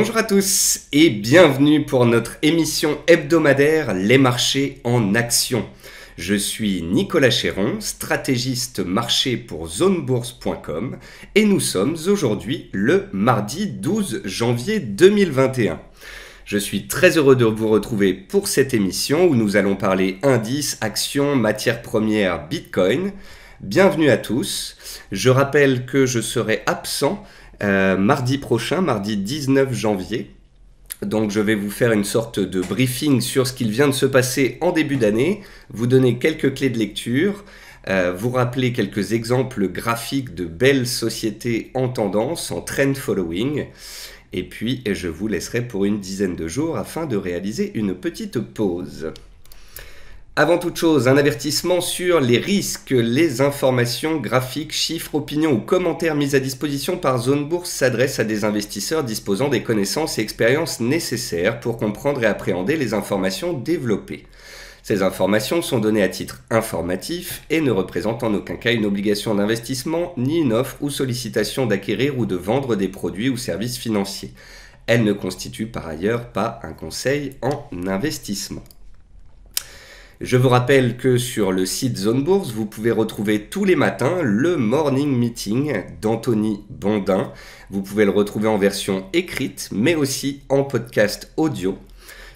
Bonjour à tous et bienvenue pour notre émission hebdomadaire Les marchés en action. Je suis Nicolas Chéron, stratégiste marché pour zonebourse.com et nous sommes aujourd'hui le mardi 12 janvier 2021. Je suis très heureux de vous retrouver pour cette émission où nous allons parler indices, actions, matières premières, bitcoin. Bienvenue à tous. Je rappelle que je serai absent euh, mardi prochain, mardi 19 janvier. Donc je vais vous faire une sorte de briefing sur ce qu'il vient de se passer en début d'année, vous donner quelques clés de lecture, euh, vous rappeler quelques exemples graphiques de belles sociétés en tendance, en trend following, et puis je vous laisserai pour une dizaine de jours afin de réaliser une petite pause. Avant toute chose, un avertissement sur les risques. Les informations, graphiques, chiffres, opinions ou commentaires mis à disposition par Zone Bourse s'adressent à des investisseurs disposant des connaissances et expériences nécessaires pour comprendre et appréhender les informations développées. Ces informations sont données à titre informatif et ne représentent en aucun cas une obligation d'investissement ni une offre ou sollicitation d'acquérir ou de vendre des produits ou services financiers. Elles ne constituent par ailleurs pas un conseil en investissement. Je vous rappelle que sur le site Zone Bourse, vous pouvez retrouver tous les matins le Morning Meeting d'Anthony Bondin. Vous pouvez le retrouver en version écrite, mais aussi en podcast audio.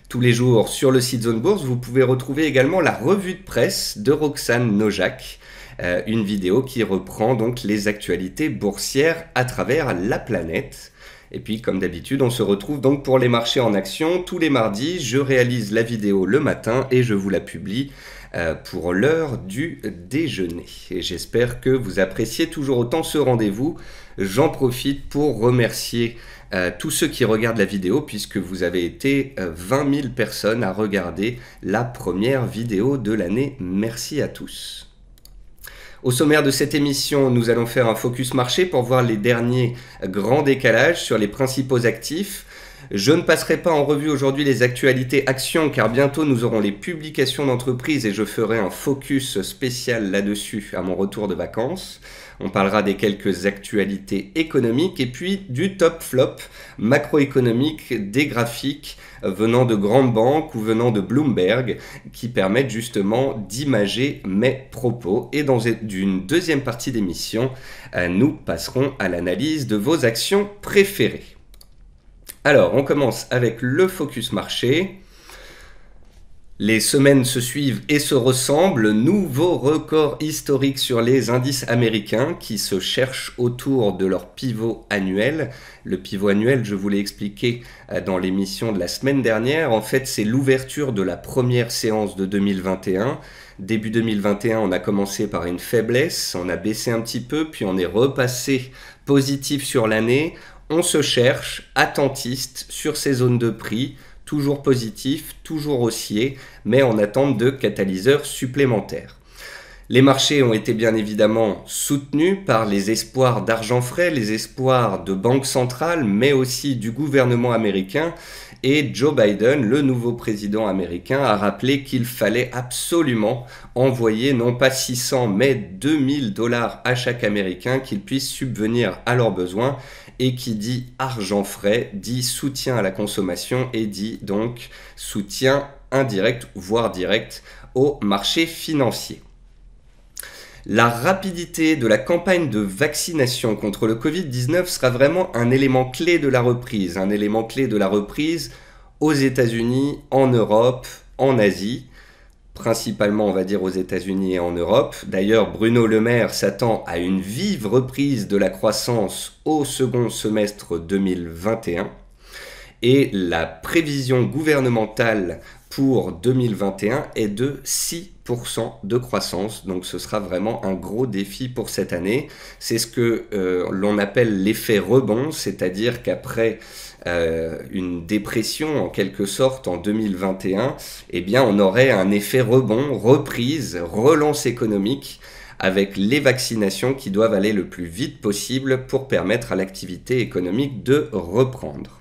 Tous les jours sur le site Zone Bourse, vous pouvez retrouver également la revue de presse de Roxane Nojac, euh, une vidéo qui reprend donc les actualités boursières à travers la planète. Et puis, comme d'habitude, on se retrouve donc pour les marchés en action tous les mardis. Je réalise la vidéo le matin et je vous la publie euh, pour l'heure du déjeuner. Et j'espère que vous appréciez toujours autant ce rendez-vous. J'en profite pour remercier euh, tous ceux qui regardent la vidéo puisque vous avez été 20 euh, 000 personnes à regarder la première vidéo de l'année. Merci à tous. Au sommaire de cette émission, nous allons faire un focus marché pour voir les derniers grands décalages sur les principaux actifs. Je ne passerai pas en revue aujourd'hui les actualités actions car bientôt nous aurons les publications d'entreprises et je ferai un focus spécial là-dessus à mon retour de vacances. On parlera des quelques actualités économiques et puis du top flop macroéconomique des graphiques venant de grandes banques ou venant de Bloomberg qui permettent justement d'imager mes propos. Et dans une deuxième partie d'émission, euh, nous passerons à l'analyse de vos actions préférées. Alors, on commence avec le focus marché. Les semaines se suivent et se ressemblent. Nouveau record historique sur les indices américains qui se cherchent autour de leur pivot annuel. Le pivot annuel, je vous l'ai expliqué euh, dans l'émission de la semaine dernière, en fait c'est l'ouverture de la première séance de 2021. Début 2021, on a commencé par une faiblesse, on a baissé un petit peu, puis on est repassé positif sur l'année. On se cherche attentiste sur ces zones de prix toujours positif, toujours haussier, mais en attente de catalyseurs supplémentaires. Les marchés ont été bien évidemment soutenus par les espoirs d'argent frais, les espoirs de banques centrales, mais aussi du gouvernement américain et Joe Biden, le nouveau président américain, a rappelé qu'il fallait absolument envoyer non pas 600 mais 2000 dollars à chaque Américain qu'ils puissent subvenir à leurs besoins. Et qui dit argent frais dit soutien à la consommation et dit donc soutien indirect, voire direct, au marché financier. La rapidité de la campagne de vaccination contre le Covid-19 sera vraiment un élément clé de la reprise, un élément clé de la reprise aux États-Unis, en Europe, en Asie, principalement on va dire aux États-Unis et en Europe. D'ailleurs, Bruno Le Maire s'attend à une vive reprise de la croissance au second semestre 2021 et la prévision gouvernementale pour 2021 est de 6% de croissance. Donc ce sera vraiment un gros défi pour cette année. C'est ce que euh, l'on appelle l'effet rebond, c'est-à-dire qu'après euh, une dépression en quelque sorte en 2021, eh bien on aurait un effet rebond, reprise, relance économique avec les vaccinations qui doivent aller le plus vite possible pour permettre à l'activité économique de reprendre.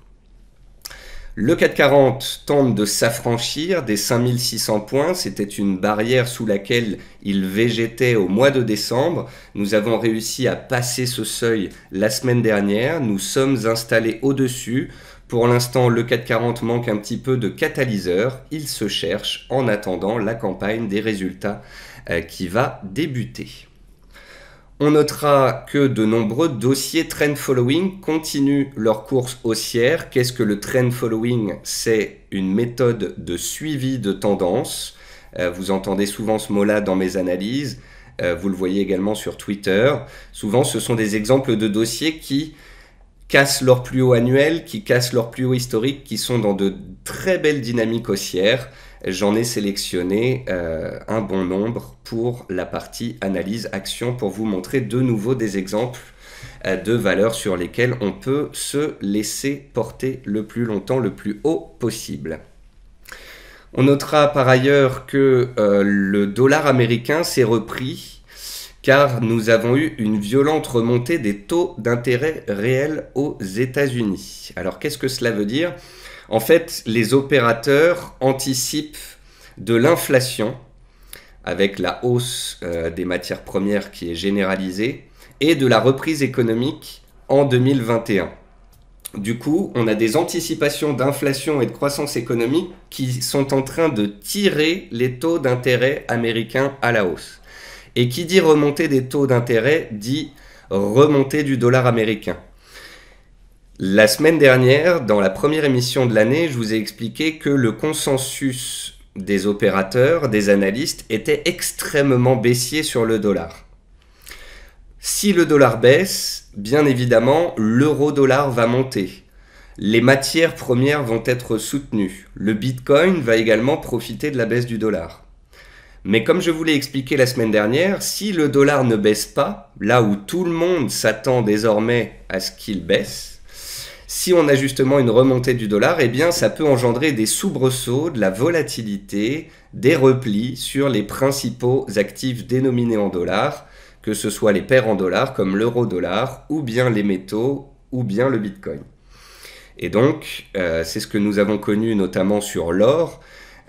Le 4,40 tente de s'affranchir des 5600 points. C'était une barrière sous laquelle il végétait au mois de décembre. Nous avons réussi à passer ce seuil la semaine dernière. Nous sommes installés au-dessus. Pour l'instant, le 440 manque un petit peu de catalyseur. Il se cherche en attendant la campagne des résultats euh, qui va débuter. On notera que de nombreux dossiers trend following continuent leur course haussière. Qu'est-ce que le trend following C'est une méthode de suivi de tendance. Euh, vous entendez souvent ce mot-là dans mes analyses. Euh, vous le voyez également sur Twitter. Souvent, ce sont des exemples de dossiers qui cassent leur plus haut annuel, qui cassent leur plus haut historique, qui sont dans de très belles dynamiques haussières. J'en ai sélectionné euh, un bon nombre pour la partie analyse action pour vous montrer de nouveau des exemples euh, de valeurs sur lesquelles on peut se laisser porter le plus longtemps, le plus haut possible. On notera par ailleurs que euh, le dollar américain s'est repris car nous avons eu une violente remontée des taux d'intérêt réels aux États-Unis. Alors qu'est-ce que cela veut dire en fait, les opérateurs anticipent de l'inflation avec la hausse euh, des matières premières qui est généralisée et de la reprise économique en 2021. Du coup, on a des anticipations d'inflation et de croissance économique qui sont en train de tirer les taux d'intérêt américains à la hausse. Et qui dit remonter des taux d'intérêt dit remonter du dollar américain. La semaine dernière, dans la première émission de l'année, je vous ai expliqué que le consensus des opérateurs, des analystes, était extrêmement baissier sur le dollar. Si le dollar baisse, bien évidemment, l'euro-dollar va monter. Les matières premières vont être soutenues. Le Bitcoin va également profiter de la baisse du dollar. Mais comme je vous l'ai expliqué la semaine dernière, si le dollar ne baisse pas, là où tout le monde s'attend désormais à ce qu'il baisse, si on a justement une remontée du dollar, eh bien ça peut engendrer des soubresauts, de la volatilité, des replis sur les principaux actifs dénominés en dollars, que ce soit les paires en dollars comme l'euro-dollar, ou bien les métaux, ou bien le bitcoin. Et donc, euh, c'est ce que nous avons connu notamment sur l'or.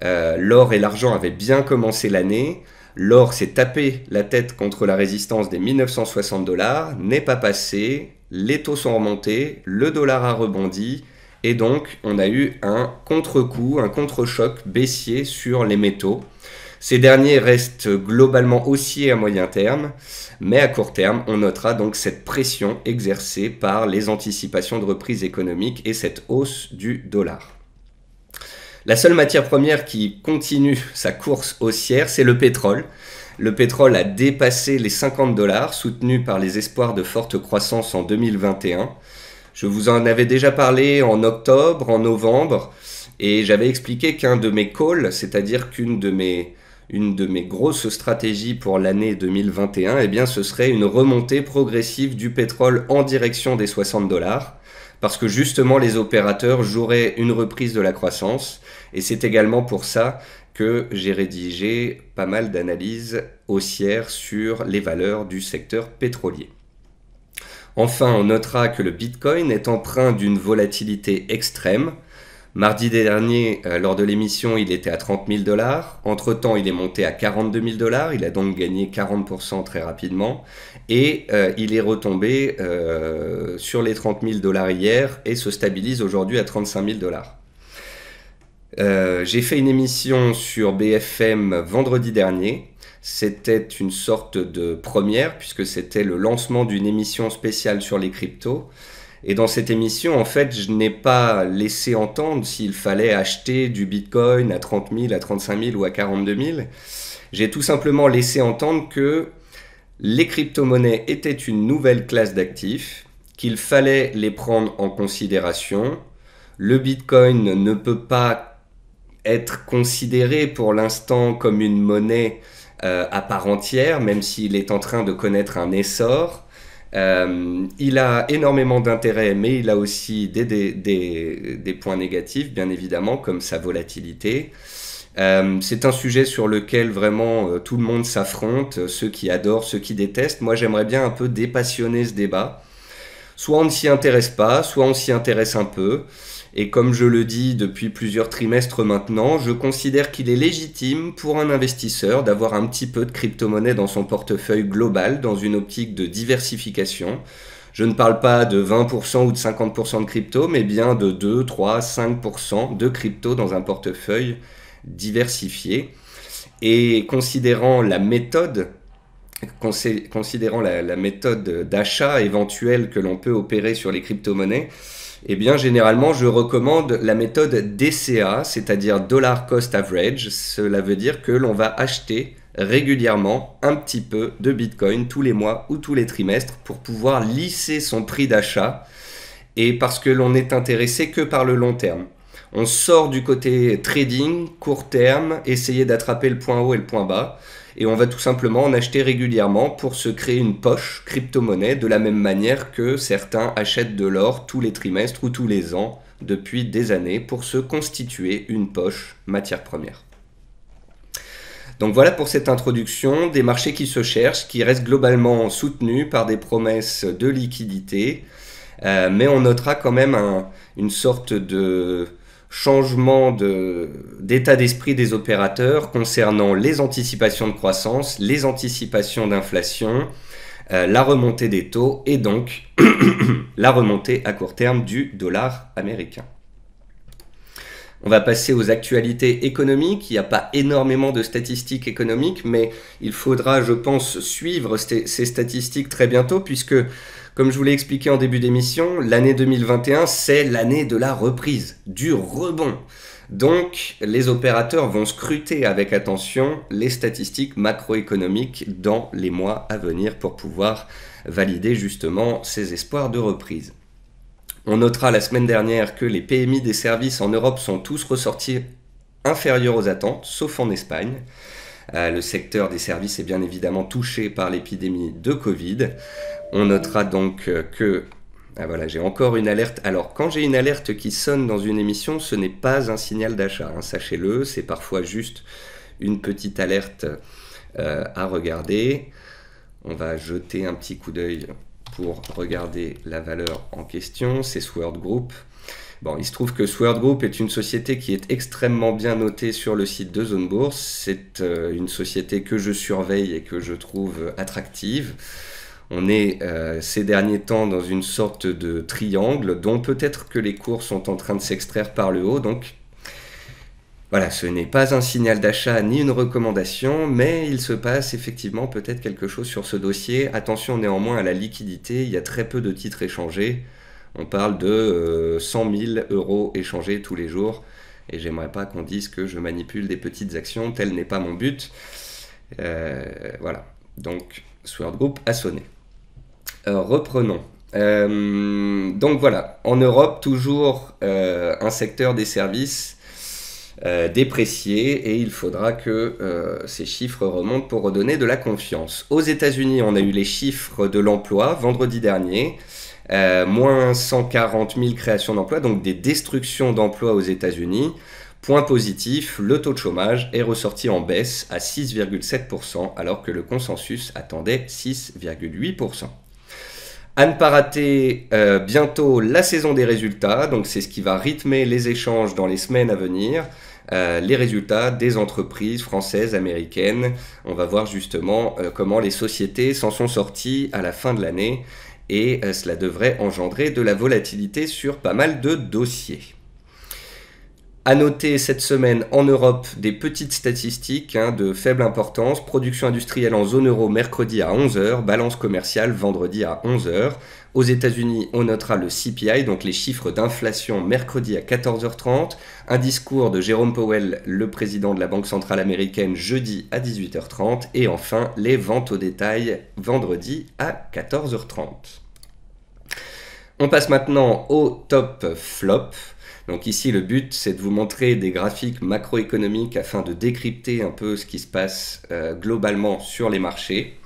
Euh, l'or et l'argent avaient bien commencé l'année. L'or s'est tapé la tête contre la résistance des 1960 dollars, n'est pas passé, les taux sont remontés, le dollar a rebondi, et donc on a eu un contre-coup, un contre-choc baissier sur les métaux. Ces derniers restent globalement haussiers à moyen terme, mais à court terme, on notera donc cette pression exercée par les anticipations de reprise économique et cette hausse du dollar. La seule matière première qui continue sa course haussière, c'est le pétrole. Le pétrole a dépassé les 50 dollars, soutenu par les espoirs de forte croissance en 2021. Je vous en avais déjà parlé en octobre, en novembre, et j'avais expliqué qu'un de mes calls, c'est-à-dire qu'une de mes une de mes grosses stratégies pour l'année 2021, eh bien, ce serait une remontée progressive du pétrole en direction des 60 dollars, parce que justement les opérateurs joueraient une reprise de la croissance, et c'est également pour ça que j'ai rédigé pas mal d'analyses haussières sur les valeurs du secteur pétrolier. Enfin, on notera que le Bitcoin est emprunt d'une volatilité extrême. Mardi dernier, euh, lors de l'émission, il était à 30 000 dollars. Entre-temps, il est monté à 42 000 dollars. Il a donc gagné 40% très rapidement. Et euh, il est retombé euh, sur les 30 000 dollars hier et se stabilise aujourd'hui à 35 000 dollars. Euh, j'ai fait une émission sur BFM vendredi dernier. C'était une sorte de première puisque c'était le lancement d'une émission spéciale sur les cryptos. Et dans cette émission, en fait, je n'ai pas laissé entendre s'il fallait acheter du Bitcoin à 30 000, à 35 000 ou à 42 000. J'ai tout simplement laissé entendre que les crypto-monnaies étaient une nouvelle classe d'actifs, qu'il fallait les prendre en considération. Le Bitcoin ne peut pas être considéré pour l'instant comme une monnaie euh, à part entière, même s'il est en train de connaître un essor. Euh, il a énormément d'intérêt, mais il a aussi des, points négatifs, bien évidemment, comme sa volatilité. Euh, c'est un sujet sur lequel vraiment tout le monde s'affronte, ceux qui adorent, ceux qui détestent. Moi, j'aimerais bien un peu dépassionner ce débat. Soit on ne s'y intéresse pas, soit on s'y intéresse un peu. Et comme je le dis depuis plusieurs trimestres maintenant, je considère qu'il est légitime pour un investisseur d'avoir un petit peu de crypto-monnaie dans son portefeuille global dans une optique de diversification. Je ne parle pas de 20% ou de 50% de crypto, mais bien de 2, 3, 5% de crypto dans un portefeuille diversifié. Et considérant la méthode considérant la, la méthode d'achat éventuelle que l'on peut opérer sur les crypto-monnaies, eh bien généralement je recommande la méthode DCA, c'est-à-dire Dollar Cost Average. Cela veut dire que l'on va acheter régulièrement un petit peu de Bitcoin tous les mois ou tous les trimestres pour pouvoir lisser son prix d'achat et parce que l'on n'est intéressé que par le long terme. On sort du côté trading, court terme, essayer d'attraper le point haut et le point bas et on va tout simplement en acheter régulièrement pour se créer une poche crypto-monnaie de la même manière que certains achètent de l'or tous les trimestres ou tous les ans depuis des années pour se constituer une poche matière première. Donc voilà pour cette introduction des marchés qui se cherchent, qui restent globalement soutenus par des promesses de liquidité, euh, mais on notera quand même une sorte de, changement d'état d'esprit des opérateurs concernant les anticipations de croissance, les anticipations d'inflation, euh, la remontée des taux et donc la remontée à court terme du dollar américain. On va passer aux actualités économiques. Il n'y a pas énormément de statistiques économiques, mais il faudra, je pense, suivre ces statistiques très bientôt, puisque comme je vous l'ai expliqué en début d'émission, l'année 2021, c'est l'année de la reprise, du rebond. Donc, les opérateurs vont scruter avec attention les statistiques macroéconomiques dans les mois à venir pour pouvoir valider justement ces espoirs de reprise. On notera la semaine dernière que les PMI des services en Europe sont tous ressortis inférieurs aux attentes, sauf en Espagne. Euh, le secteur des services est bien évidemment touché par l'épidémie de Covid. On notera donc euh, que ah voilà, j'ai encore une alerte. Alors, quand j'ai une alerte qui sonne dans une émission, ce n'est pas un signal d'achat, hein, sachez-le, c'est parfois juste une petite alerte euh, à regarder. On va jeter un petit coup d'œil pour regarder la valeur en question, c'est Sword Group. Bon, il se trouve que Sword Group est une société qui est extrêmement bien notée sur le site de Zone Bourse. C'est euh, une société que je surveille et que je trouve attractive. On est euh, ces derniers temps dans une sorte de triangle dont peut-être que les cours sont en train de s'extraire par le haut. Donc voilà, ce n'est pas un signal d'achat ni une recommandation, mais il se passe effectivement peut-être quelque chose sur ce dossier. Attention néanmoins à la liquidité, il y a très peu de titres échangés. On parle de 100 euh, 000 euros échangés tous les jours. Et j'aimerais pas qu'on dise que je manipule des petites actions, tel n'est pas mon but. Euh, voilà. Donc, Sword Group a sonné. Euh, reprenons. Euh, donc voilà, en Europe, toujours euh, un secteur des services déprécié et il faudra que ces chiffres remontent pour redonner de la confiance. Aux États-Unis, on a eu les chiffres de l'emploi vendredi dernier. moins 140 000 créations d'emplois, donc des destructions d'emplois aux États-Unis. Point positif, le taux de chômage est ressorti en baisse à 6,7%, alors que le consensus attendait 6,8%. À ne pas rater euh, bientôt la saison des résultats, donc c'est ce qui va rythmer les échanges dans les semaines à venir. Euh, les résultats des entreprises françaises, américaines. On va voir justement euh, comment les sociétés s'en sont sorties à la fin de l'année et cela devrait engendrer de la volatilité sur pas mal de dossiers. À noter cette semaine en Europe des petites statistiques hein, de faible importance. Production industrielle en zone euro mercredi à 11h, balance commerciale vendredi à 11h. Aux États-Unis, on notera le CPI, donc les chiffres d'inflation mercredi à 14h30. Un discours de Jérôme Powell, le président de la Banque centrale américaine, jeudi à 18h30. Et enfin, les ventes au détail vendredi à 14h30. On passe maintenant au top flop. Donc ici, le but, c'est de vous montrer des graphiques macroéconomiques afin de décrypter un peu ce qui se passe euh, globalement sur les marchés.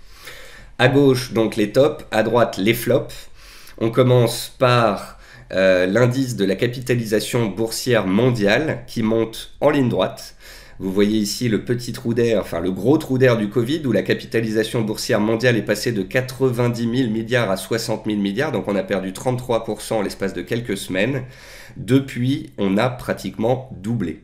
À gauche, donc les tops, à droite, les flops. On commence par euh, l'indice de la capitalisation boursière mondiale qui monte en ligne droite. Vous voyez ici le petit trou d'air, enfin le gros trou d'air du Covid, où la capitalisation boursière mondiale est passée de 90 000 milliards à 60 000 milliards, donc on a perdu 33% en l'espace de quelques semaines. Depuis, on a pratiquement doublé.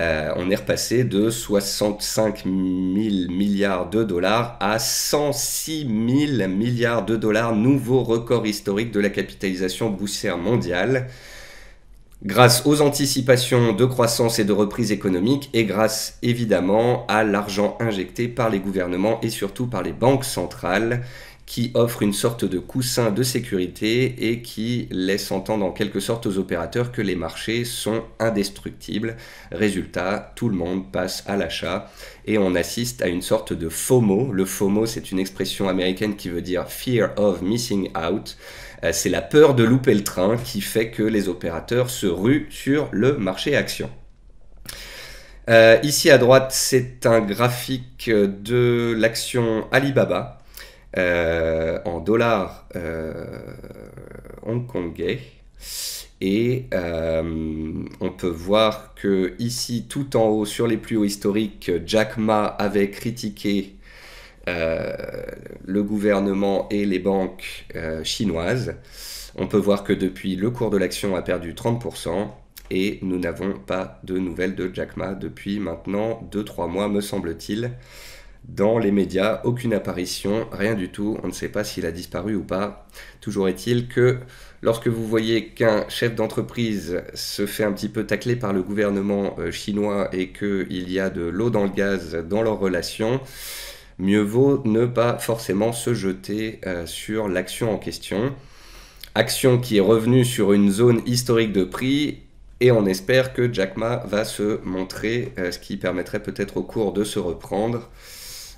Euh, on est repassé de 65 000 milliards de dollars à 106 000 milliards de dollars, nouveau record historique de la capitalisation boursière mondiale, grâce aux anticipations de croissance et de reprise économique et grâce évidemment à l'argent injecté par les gouvernements et surtout par les banques centrales qui offre une sorte de coussin de sécurité et qui laisse entendre en quelque sorte aux opérateurs que les marchés sont indestructibles. Résultat, tout le monde passe à l'achat et on assiste à une sorte de FOMO. Le FOMO, c'est une expression américaine qui veut dire Fear of Missing Out. Euh, c'est la peur de louper le train qui fait que les opérateurs se ruent sur le marché action. Euh, ici à droite, c'est un graphique de l'action Alibaba euh, en dollars euh, hongkongais. Et euh, on peut voir que ici, tout en haut, sur les plus hauts historiques, Jack Ma avait critiqué le gouvernement et les banques chinoises. On peut voir que depuis, le cours de l'action a perdu 30% et nous n'avons pas de nouvelles de Jack Ma depuis maintenant 2-3 mois, me semble-t-il dans les médias, aucune apparition, rien du tout, on ne sait pas s'il a disparu ou pas. Toujours est-il que lorsque vous voyez qu'un chef d'entreprise se fait un petit peu tacler par le gouvernement euh, chinois et qu'il y a de l'eau dans le gaz dans leurs relations, mieux vaut ne pas forcément se jeter euh, sur l'action en question. Action qui est revenue sur une zone historique de prix et on espère que Jack Ma va se montrer, euh, ce qui permettrait peut-être au cours de se reprendre.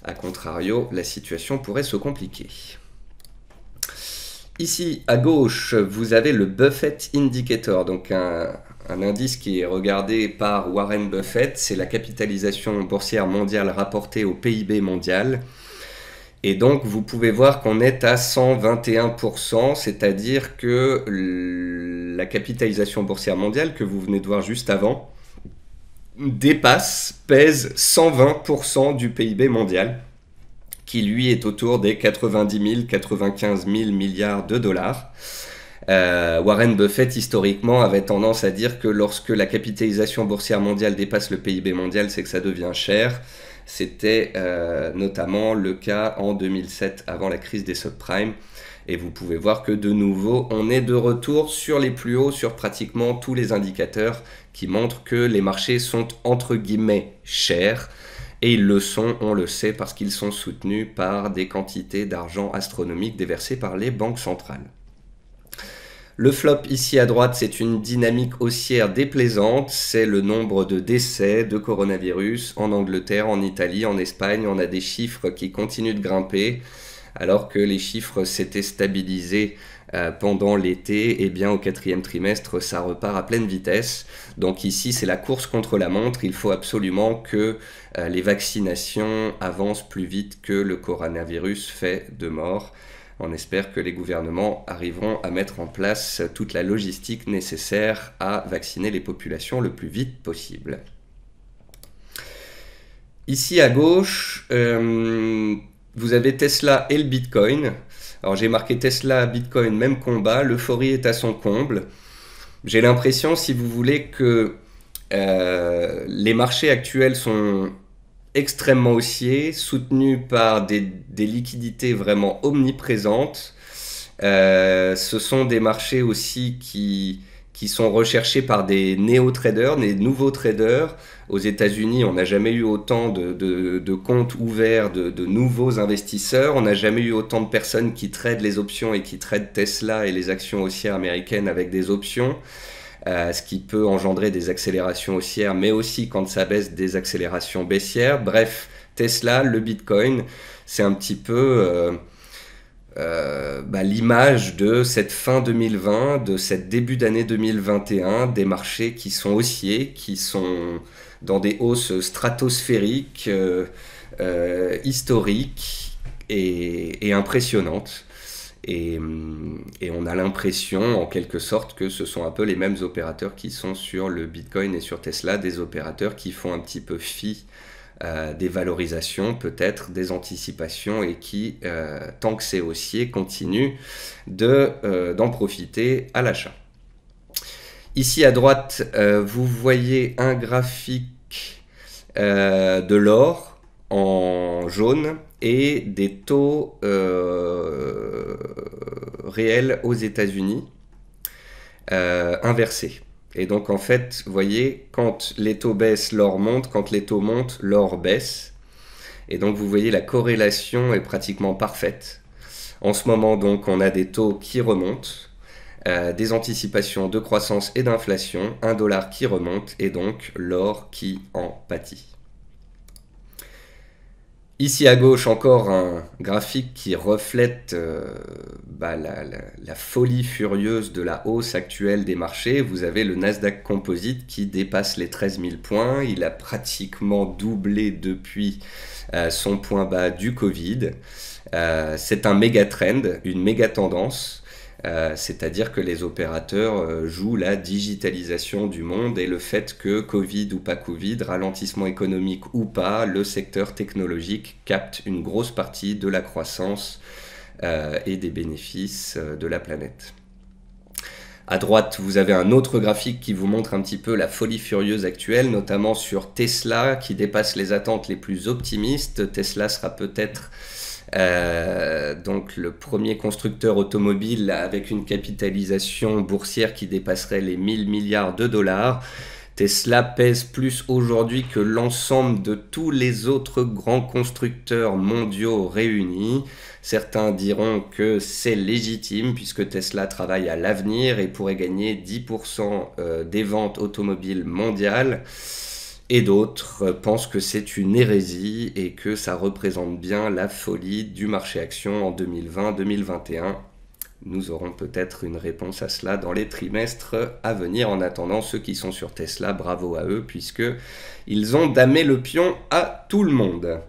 A contrario, la situation pourrait se compliquer. Ici, à gauche, vous avez le Buffett Indicator, donc un, un indice qui est regardé par Warren Buffett. C'est la capitalisation boursière mondiale rapportée au PIB mondial. Et donc, vous pouvez voir qu'on est à 121%, c'est-à-dire que la capitalisation boursière mondiale que vous venez de voir juste avant, dépasse, pèse 120% du PIB mondial, qui lui est autour des 90 000, 95 000 milliards de dollars. Euh, Warren Buffett, historiquement, avait tendance à dire que lorsque la capitalisation boursière mondiale dépasse le PIB mondial, c'est que ça devient cher. C'était euh, notamment le cas en 2007, avant la crise des subprimes. Et vous pouvez voir que de nouveau, on est de retour sur les plus hauts, sur pratiquement tous les indicateurs, qui montre que les marchés sont entre guillemets chers. Et ils le sont, on le sait, parce qu'ils sont soutenus par des quantités d'argent astronomiques déversées par les banques centrales. Le flop ici à droite, c'est une dynamique haussière déplaisante, c'est le nombre de décès de coronavirus en Angleterre, en Italie, en Espagne, on a des chiffres qui continuent de grimper, alors que les chiffres s'étaient stabilisés euh, pendant l'été, et eh bien au quatrième trimestre, ça repart à pleine vitesse. Donc ici, c'est la course contre la montre. Il faut absolument que euh, les vaccinations avancent plus vite que le coronavirus fait de mort. On espère que les gouvernements arriveront à mettre en place toute la logistique nécessaire à vacciner les populations le plus vite possible. Ici à gauche, euh, vous avez Tesla et le Bitcoin. Alors j'ai marqué Tesla, Bitcoin, même combat, l'euphorie est à son comble. J'ai l'impression, si vous voulez, que euh, les marchés actuels sont extrêmement haussiers, soutenus par des, liquidités vraiment omniprésentes. Euh, ce sont des marchés aussi qui qui sont recherchés par des néo-traders, des nouveaux traders. Aux États-Unis, on n'a jamais eu autant de, de, comptes ouverts de, de, nouveaux investisseurs. On n'a jamais eu autant de personnes qui tradent les options et qui tradent Tesla et les actions haussières américaines avec des options. Euh, ce qui peut engendrer des accélérations haussières, mais aussi quand ça baisse des accélérations baissières. Bref, Tesla, le Bitcoin, c'est un petit peu euh, euh, bah, l'image de cette fin 2020, de cette début d'année 2021, des marchés qui sont haussiers, qui sont dans des hausses stratosphériques, euh, euh, historiques et, impressionnantes. Mm, et on a l'impression, en quelque sorte, que ce sont un peu les mêmes opérateurs qui sont sur le Bitcoin et sur Tesla, des opérateurs qui font un petit peu fi euh, des valorisations, peut-être des anticipations, et qui, euh, tant que c'est haussier, continue euh, d'en profiter à l'achat. Ici à droite, vous voyez un graphique de l'or en jaune et des taux réels aux États-Unis inversés. Et donc en fait, vous voyez, quand les taux baissent, l'or monte, quand les taux montent, l'or baisse. Et donc vous voyez, la corrélation est pratiquement parfaite. En ce moment, donc, on a des taux qui remontent, euh, des anticipations de croissance et d'inflation, un dollar qui remonte et donc l'or qui en pâtit. Ici à gauche, encore un graphique qui reflète euh, bah, la, folie furieuse de la hausse actuelle des marchés. Vous avez le Nasdaq Composite qui dépasse les 13 000 points. Il a pratiquement doublé depuis euh, son point bas du Covid. Euh, c'est un méga trend, une méga tendance. Euh, c'est-à-dire que les opérateurs euh, jouent la digitalisation du monde et le fait que Covid ou pas Covid, ralentissement économique ou pas, le secteur technologique capte une grosse partie de la croissance euh, et des bénéfices de la planète. À droite, vous avez un autre graphique qui vous montre un petit peu la folie furieuse actuelle, notamment sur Tesla qui dépasse les attentes les plus optimistes. Tesla sera peut-être euh, donc le premier constructeur automobile avec une capitalisation boursière qui dépasserait les 1000 milliards de dollars. Tesla pèse plus aujourd'hui que l'ensemble de tous les autres grands constructeurs mondiaux réunis. Certains diront que c'est légitime puisque Tesla travaille à l'avenir et pourrait gagner 10% euh, des ventes automobiles mondiales et d'autres pensent que c'est une hérésie et que ça représente bien la folie du marché action en 2020-2021. Nous aurons peut-être une réponse à cela dans les trimestres à venir. En attendant, ceux qui sont sur Tesla, bravo à eux, puisque ils ont damé le pion à tout le monde.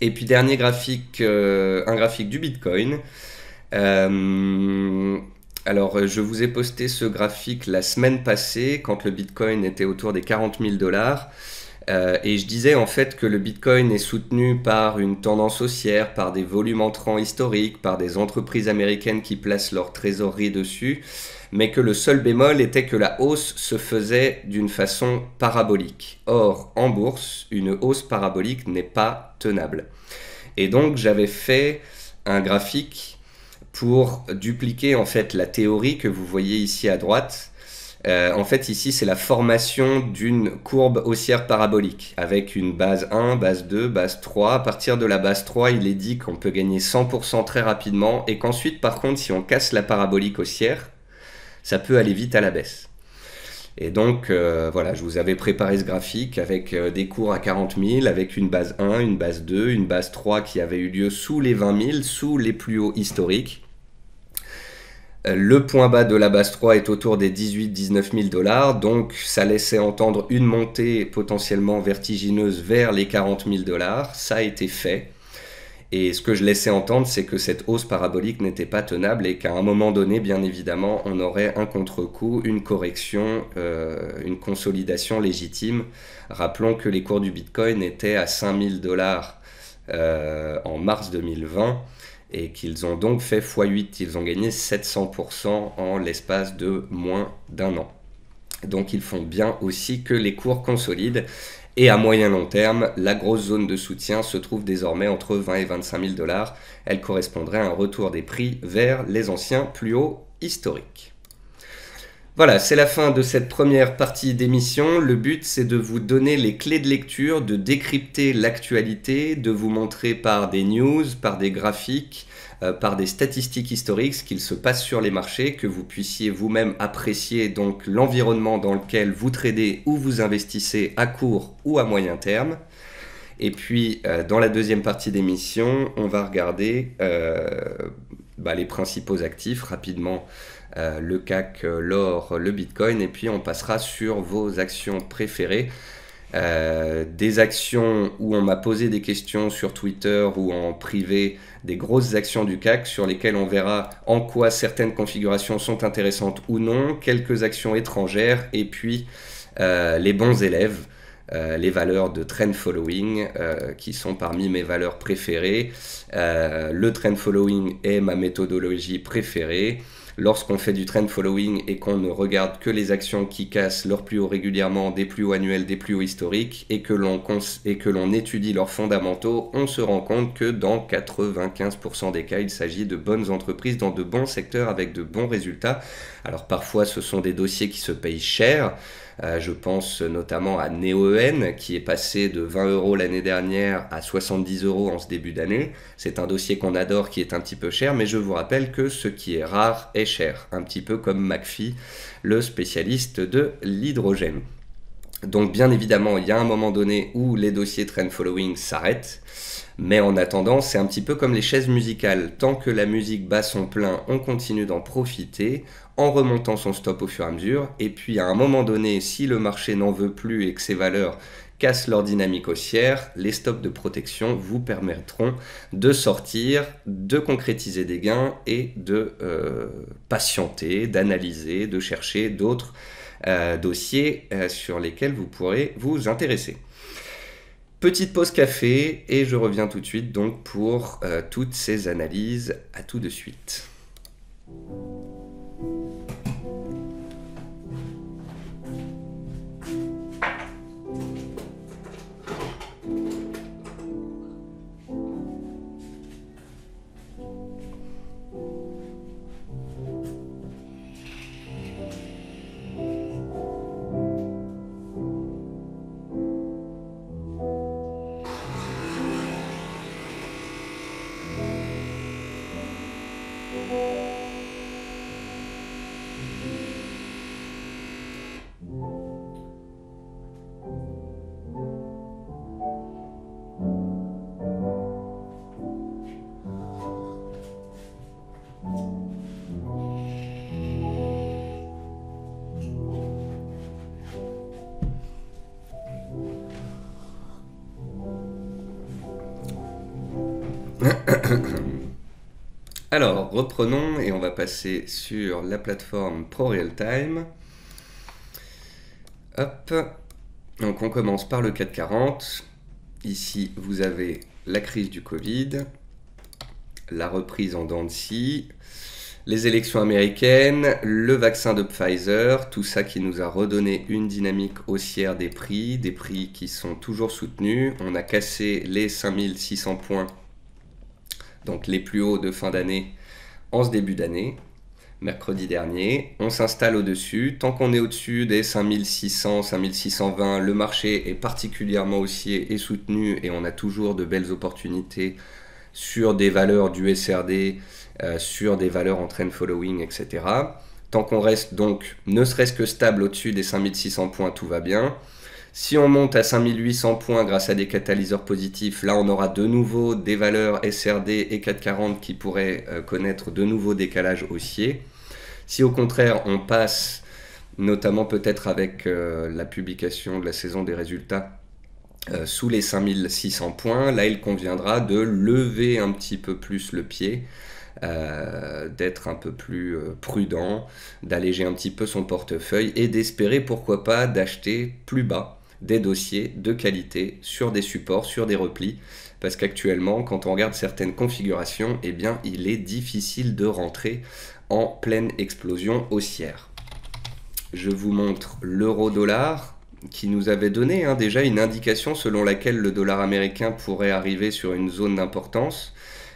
Et puis dernier graphique, euh, un graphique du Bitcoin. Euh, alors, euh, je vous ai posté ce graphique la semaine passée, quand le Bitcoin était autour des 40 000 dollars. Euh, et je disais en fait que le Bitcoin est soutenu par une tendance haussière, par des volumes entrants historiques, par des entreprises américaines qui placent leur trésorerie dessus, mais que le seul bémol était que la hausse se faisait d'une façon parabolique. Or, en bourse, une hausse parabolique n'est pas tenable. Et donc j'avais fait un graphique pour dupliquer en fait la théorie que vous voyez ici à droite. Euh, en fait, ici, c'est la formation d'une courbe haussière parabolique avec une base 1, base 2, base 3. À partir de la base 3, il est dit qu'on peut gagner 100% très rapidement et qu'ensuite, par contre, si on casse la parabolique haussière, ça peut aller vite à la baisse. Et donc, euh, voilà, je vous avais préparé ce graphique avec euh, des cours à 40 000, avec une base 1, une base 2, une base 3 qui avait eu lieu sous les 20 000, sous les plus hauts historiques. Le point bas de la base 3 est autour des 18-19 000 dollars, donc ça laissait entendre une montée potentiellement vertigineuse vers les 40 000 dollars. Ça a été fait. Et ce que je laissais entendre, c'est que cette hausse parabolique n'était pas tenable et qu'à un moment donné, bien évidemment, on aurait un contre-coup, une correction, euh, une consolidation légitime. Rappelons que les cours du Bitcoin étaient à 5000 dollars euh, en mars 2020 et qu'ils ont donc fait x8. Ils ont gagné 700% en l'espace de moins d'un an. Donc ils font bien aussi que les cours consolident. Et à moyen long terme, la grosse zone de soutien se trouve désormais entre 20 et 25 000 dollars. Elle correspondrait à un retour des prix vers les anciens plus hauts historiques. Voilà, c'est la fin de cette première partie d'émission. Le but, c'est de vous donner les clés de lecture, de décrypter l'actualité, de vous montrer par des news, par des graphiques, euh, par des statistiques historiques ce qu'il se passe sur les marchés, que vous puissiez vous-même apprécier donc l'environnement dans lequel vous tradez ou vous investissez à court ou à moyen terme. Et puis, euh, dans la deuxième partie d'émission, on va regarder euh, bah, les principaux actifs rapidement euh, le CAC, euh, l'or, le Bitcoin, et puis on passera sur vos actions préférées. Euh, des actions où on m'a posé des questions sur Twitter ou en privé, des grosses actions du CAC sur lesquelles on verra en quoi certaines configurations sont intéressantes ou non, quelques actions étrangères et puis les bons élèves. les valeurs de trend following qui sont parmi mes valeurs préférées. le trend following est ma méthodologie préférée lorsqu'on fait du trend following et qu'on ne regarde que les actions qui cassent leurs plus hauts régulièrement, des plus hauts annuels, des plus hauts historiques, et que l'on et que l'on étudie leurs fondamentaux, on se rend compte que dans 95% des cas, il s'agit de bonnes entreprises dans de bons secteurs avec de bons résultats. Alors parfois, ce sont des dossiers qui se payent cher. Euh, je pense notamment à NeoEN qui est passé de 20 euros l'année dernière à 70 euros en ce début d'année. C'est un dossier qu'on adore qui est un petit peu cher, mais je vous rappelle que ce qui est rare est cher, un petit peu comme McPhee, le spécialiste de l'hydrogène. Donc bien évidemment, il y a un moment donné où les dossiers trend following s'arrêtent, mais en attendant, c'est un petit peu comme les chaises musicales. Tant que la musique bat son plein, on continue d'en profiter, en remontant son stop au fur et à mesure. Et puis à un moment donné, si le marché n'en veut plus et que ses valeurs cassent leur dynamique haussière, les stops de protection vous permettront de sortir, de concrétiser des gains et de euh, patienter, d'analyser, de chercher d'autres euh, dossiers euh, sur lesquels vous pourrez vous intéresser. Petite pause café et je reviens tout de suite donc pour toutes ces analyses. À tout de suite. reprenons et on va passer sur la plateforme ProRealTime. Hop. Donc on commence par le 440. Ici, vous avez la crise du Covid, la reprise en dents les élections américaines, le vaccin de Pfizer, tout ça qui nous a redonné une dynamique haussière des prix, des prix qui sont toujours soutenus. On a cassé les 5600 points, donc les plus hauts de fin d'année en ce début d'année, mercredi dernier. On s'installe au-dessus. Tant qu'on est au-dessus des 5600, 5620, le marché est particulièrement haussier et soutenu et on a toujours de belles opportunités sur des valeurs du SRD, euh, sur des valeurs en trend following, etc. Tant qu'on reste donc ne serait-ce que stable au-dessus des 5600 points, tout va bien. Si on monte à 5800 points grâce à des catalyseurs positifs, là on aura de nouveau des valeurs SRD et 440 qui pourraient euh, connaître de nouveaux décalages haussiers. Si au contraire on passe, notamment peut-être avec euh, la publication de la saison des résultats, euh, sous les 5600 points, là il conviendra de lever un petit peu plus le pied. d'être un peu plus prudent, d'alléger un petit peu son portefeuille et d'espérer pourquoi pas d'acheter plus bas des dossiers de qualité sur des supports, sur des replis, parce qu'actuellement, quand on regarde certaines configurations, et eh bien, il est difficile de rentrer en pleine explosion haussière. Je vous montre l'euro-dollar qui nous avait donné hein, déjà une indication selon laquelle le dollar américain pourrait arriver sur une zone d'importance,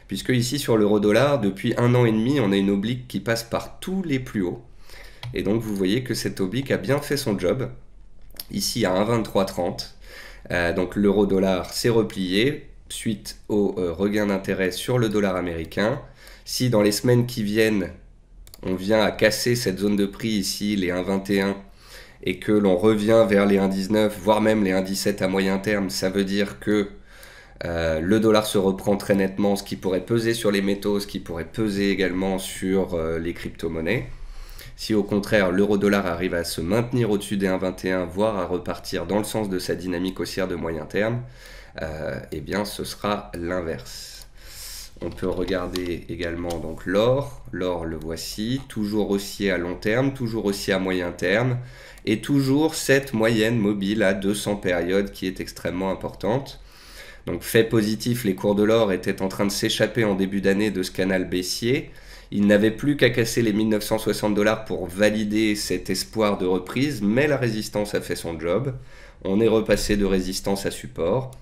puisque ici sur l'euro-dollar, depuis un an et demi, on a une oblique qui passe par tous les plus hauts. Et donc vous voyez que cette oblique a bien fait son job ici à 1,2330. Euh, donc l'euro-dollar s'est replié suite au euh, regain d'intérêt sur le dollar américain. Si dans les semaines qui viennent, on vient à casser cette zone de prix ici, les 1,21, et que l'on revient vers les 1,19, voire même les 1,17 à moyen terme, ça veut dire que euh, le dollar se reprend très nettement, ce qui pourrait peser sur les métaux, ce qui pourrait peser également sur les crypto-monnaies. Si au contraire l'euro-dollar arrive à se maintenir au-dessus des 1,21, voire à repartir dans le sens de sa dynamique haussière de moyen terme, euh, eh bien ce sera l'inverse. On peut regarder également donc l'or. L'or le voici, toujours haussier à long terme, toujours haussier à moyen terme, et toujours cette moyenne mobile à 200 périodes qui est extrêmement importante. Donc fait positif, les cours de l'or étaient en train de s'échapper en début d'année de ce canal baissier. Il n'avait plus qu'à casser les 1960 dollars pour valider cet espoir de reprise, mais la résistance a fait son job. On est repassé de résistance à support.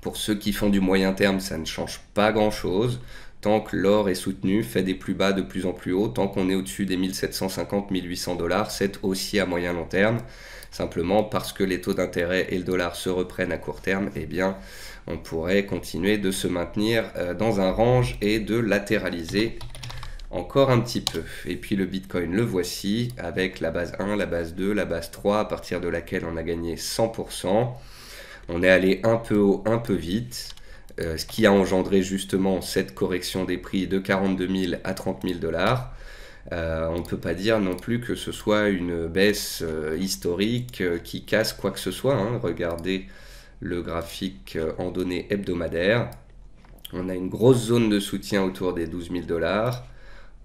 Pour ceux qui font du moyen terme, ça ne change pas grand-chose. Tant que l'or est soutenu, fait des plus bas de plus en plus haut, tant qu'on est au-dessus des 1750-1800 dollars, c'est aussi à moyen long terme. Simplement parce que les taux d'intérêt et le dollar se reprennent à court terme, eh bien, on pourrait continuer de se maintenir euh, dans un range et de latéraliser encore un petit peu. Et puis le Bitcoin, le voici, avec la base 1, la base 2, la base 3, à partir de laquelle on a gagné 100%. On est allé un peu haut, un peu vite, euh, ce qui a engendré justement cette correction des prix de 42 000 à 30 000 dollars. Euh, on ne peut pas dire non plus que ce soit une baisse euh, historique qui casse quoi que ce soit. Hein. Regardez le graphique en données hebdomadaires. On a une grosse zone de soutien autour des 12 000 dollars.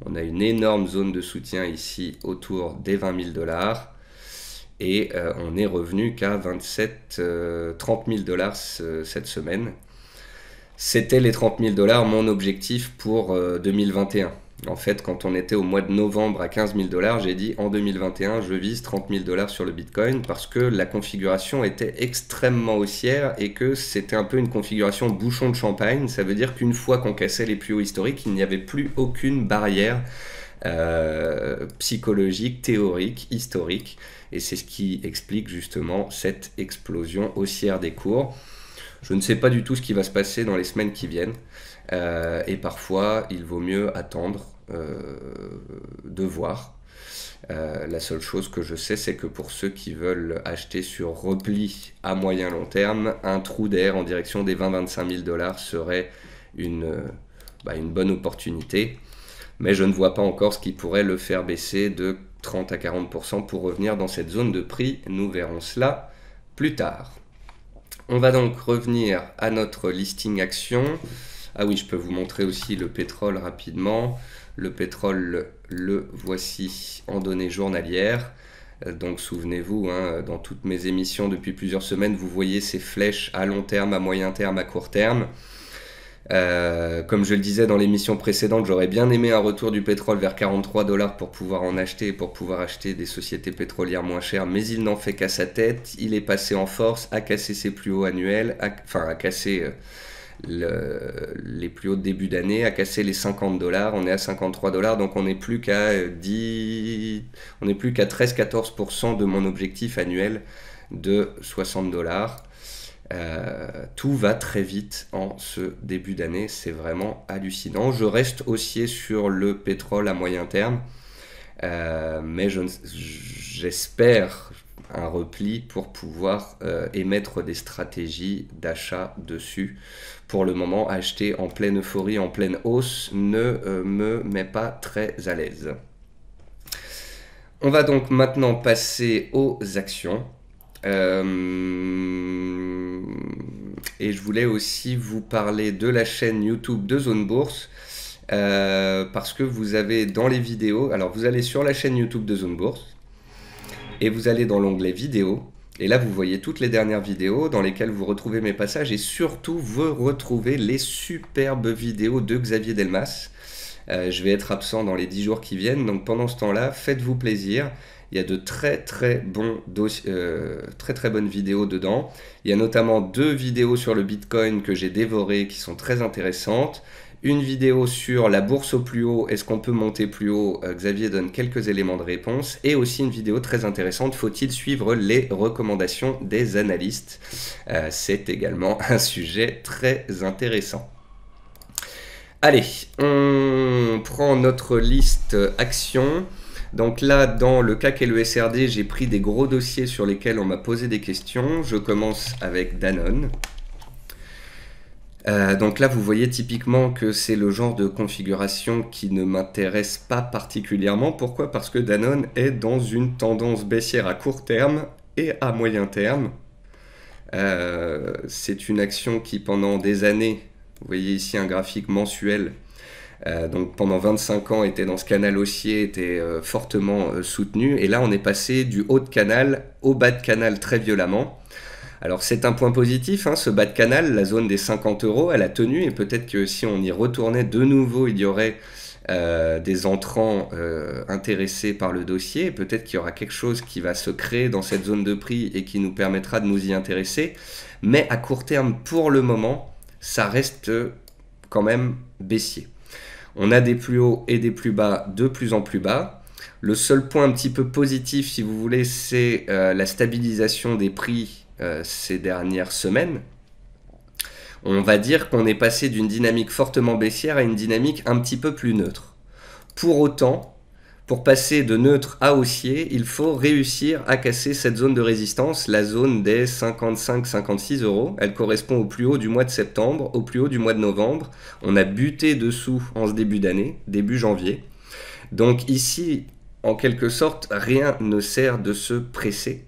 On a une énorme zone de soutien ici autour des 20 000 dollars et euh, on est revenu qu'à 27 30 000 dollars euh, cette semaine. C'était les 30 000 dollars mon objectif pour 2021. Euh, en fait, quand on était au mois de novembre à 15 000 dollars, j'ai dit en 2021, je vise 30 000 dollars sur le Bitcoin parce que la configuration était extrêmement haussière et que c'était un peu une configuration bouchon de champagne. Ça veut dire qu'une fois qu'on cassait les plus hauts historiques, il n'y avait plus aucune barrière euh, psychologique, théorique, historique. Et c'est ce qui explique justement cette explosion haussière des cours. Je ne sais pas du tout ce qui va se passer dans les semaines qui viennent. Euh, et parfois, il vaut mieux attendre euh, de voir. Euh, la seule chose que je sais, c'est que pour ceux qui veulent acheter sur repli à moyen long terme, un trou d'air en direction des 20-25 000 dollars serait bah, une bonne opportunité mais je ne vois pas encore ce qui pourrait le faire baisser de 30 à 40% pour revenir dans cette zone de prix. Nous verrons cela plus tard. On va donc revenir à notre listing action. Ah oui, je peux vous montrer aussi le pétrole rapidement. Le pétrole, le voici en données journalières. Euh, donc souvenez-vous, hein, dans toutes mes émissions depuis plusieurs semaines, vous voyez ces flèches à long terme, à moyen terme, à court terme. Euh, comme je le disais dans l'émission précédente, j'aurais bien aimé un retour du pétrole vers 43 dollars pour pouvoir en acheter pour pouvoir acheter des sociétés pétrolières moins chères, mais il n'en fait qu'à sa tête. Il est passé en force, à casser ses plus hauts annuels, enfin à casser... Euh, les plus hauts débuts d'année, a cassé les 50 dollars. On est à 53 dollars, donc on n'est plus qu'à 10, euh, on n'est plus qu'à 13-14% de mon objectif annuel de 60 dollars. Euh, tout va très vite en ce début d'année, c'est vraiment hallucinant. Je reste haussier sur le pétrole à moyen terme, euh, mais j'espère un repli pour pouvoir euh, émettre des stratégies d'achat dessus pour le moment, acheter en pleine euphorie, en pleine hausse, ne euh, me met pas très à l'aise. On va donc maintenant passer aux actions. Euh, et je voulais aussi vous parler de la chaîne YouTube de Zone Bourse. Euh, parce que vous avez dans les vidéos, alors vous allez sur la chaîne YouTube de Zone Bourse et vous allez dans l'onglet vidéo et là, vous voyez toutes les dernières vidéos dans lesquelles vous retrouvez mes passages et surtout, vous retrouvez les superbes vidéos de Xavier Delmas. Euh, je vais être absent dans les 10 jours qui viennent, donc pendant ce temps-là, faites-vous plaisir. Il y a de très très, bons euh, très très bonnes vidéos dedans. Il y a notamment deux vidéos sur le Bitcoin que j'ai dévorées qui sont très intéressantes une vidéo sur la bourse au plus haut, est-ce qu'on peut monter plus haut euh, Xavier donne quelques éléments de réponse, et aussi une vidéo très intéressante, faut-il suivre les recommandations des analystes euh, C'est également un sujet très intéressant. Allez, on prend notre liste action. Donc là, dans le CAC et le SRD, j'ai pris des gros dossiers sur lesquels on m'a posé des questions. Je commence avec Danone. Euh, donc là, vous voyez typiquement que c'est le genre de configuration qui ne m'intéresse pas particulièrement. Pourquoi Parce que Danone est dans une tendance baissière à court terme et à moyen terme. Euh, c'est une action qui, pendant des années, vous voyez ici un graphique mensuel, euh, donc pendant 25 ans était dans ce canal haussier, était fortement soutenu. Et là, on est passé du haut de canal au bas de canal très violemment. Alors c'est un point positif, hein, ce bas de canal, la zone des 50 euros, elle a tenu et peut-être que si on y retournait de nouveau, il y aurait euh, des entrants euh, intéressés par le dossier. Peut-être qu'il y aura quelque chose qui va se créer dans cette zone de prix et qui nous permettra de nous y intéresser. Mais à court terme, pour le moment, ça reste quand même baissier. On a des plus hauts et des plus bas de plus en plus bas. Le seul point un petit peu positif, si vous voulez, c'est euh, la stabilisation des prix euh, ces dernières semaines, on va dire qu'on est passé d'une dynamique fortement baissière à une dynamique un petit peu plus neutre. Pour autant, pour passer de neutre à haussier, il faut réussir à casser cette zone de résistance, la zone des 55-56 euros. Elle correspond au plus haut du mois de septembre, au plus haut du mois de novembre. On a buté dessous en ce début d'année, début janvier. Donc ici, en quelque sorte, rien ne sert de se presser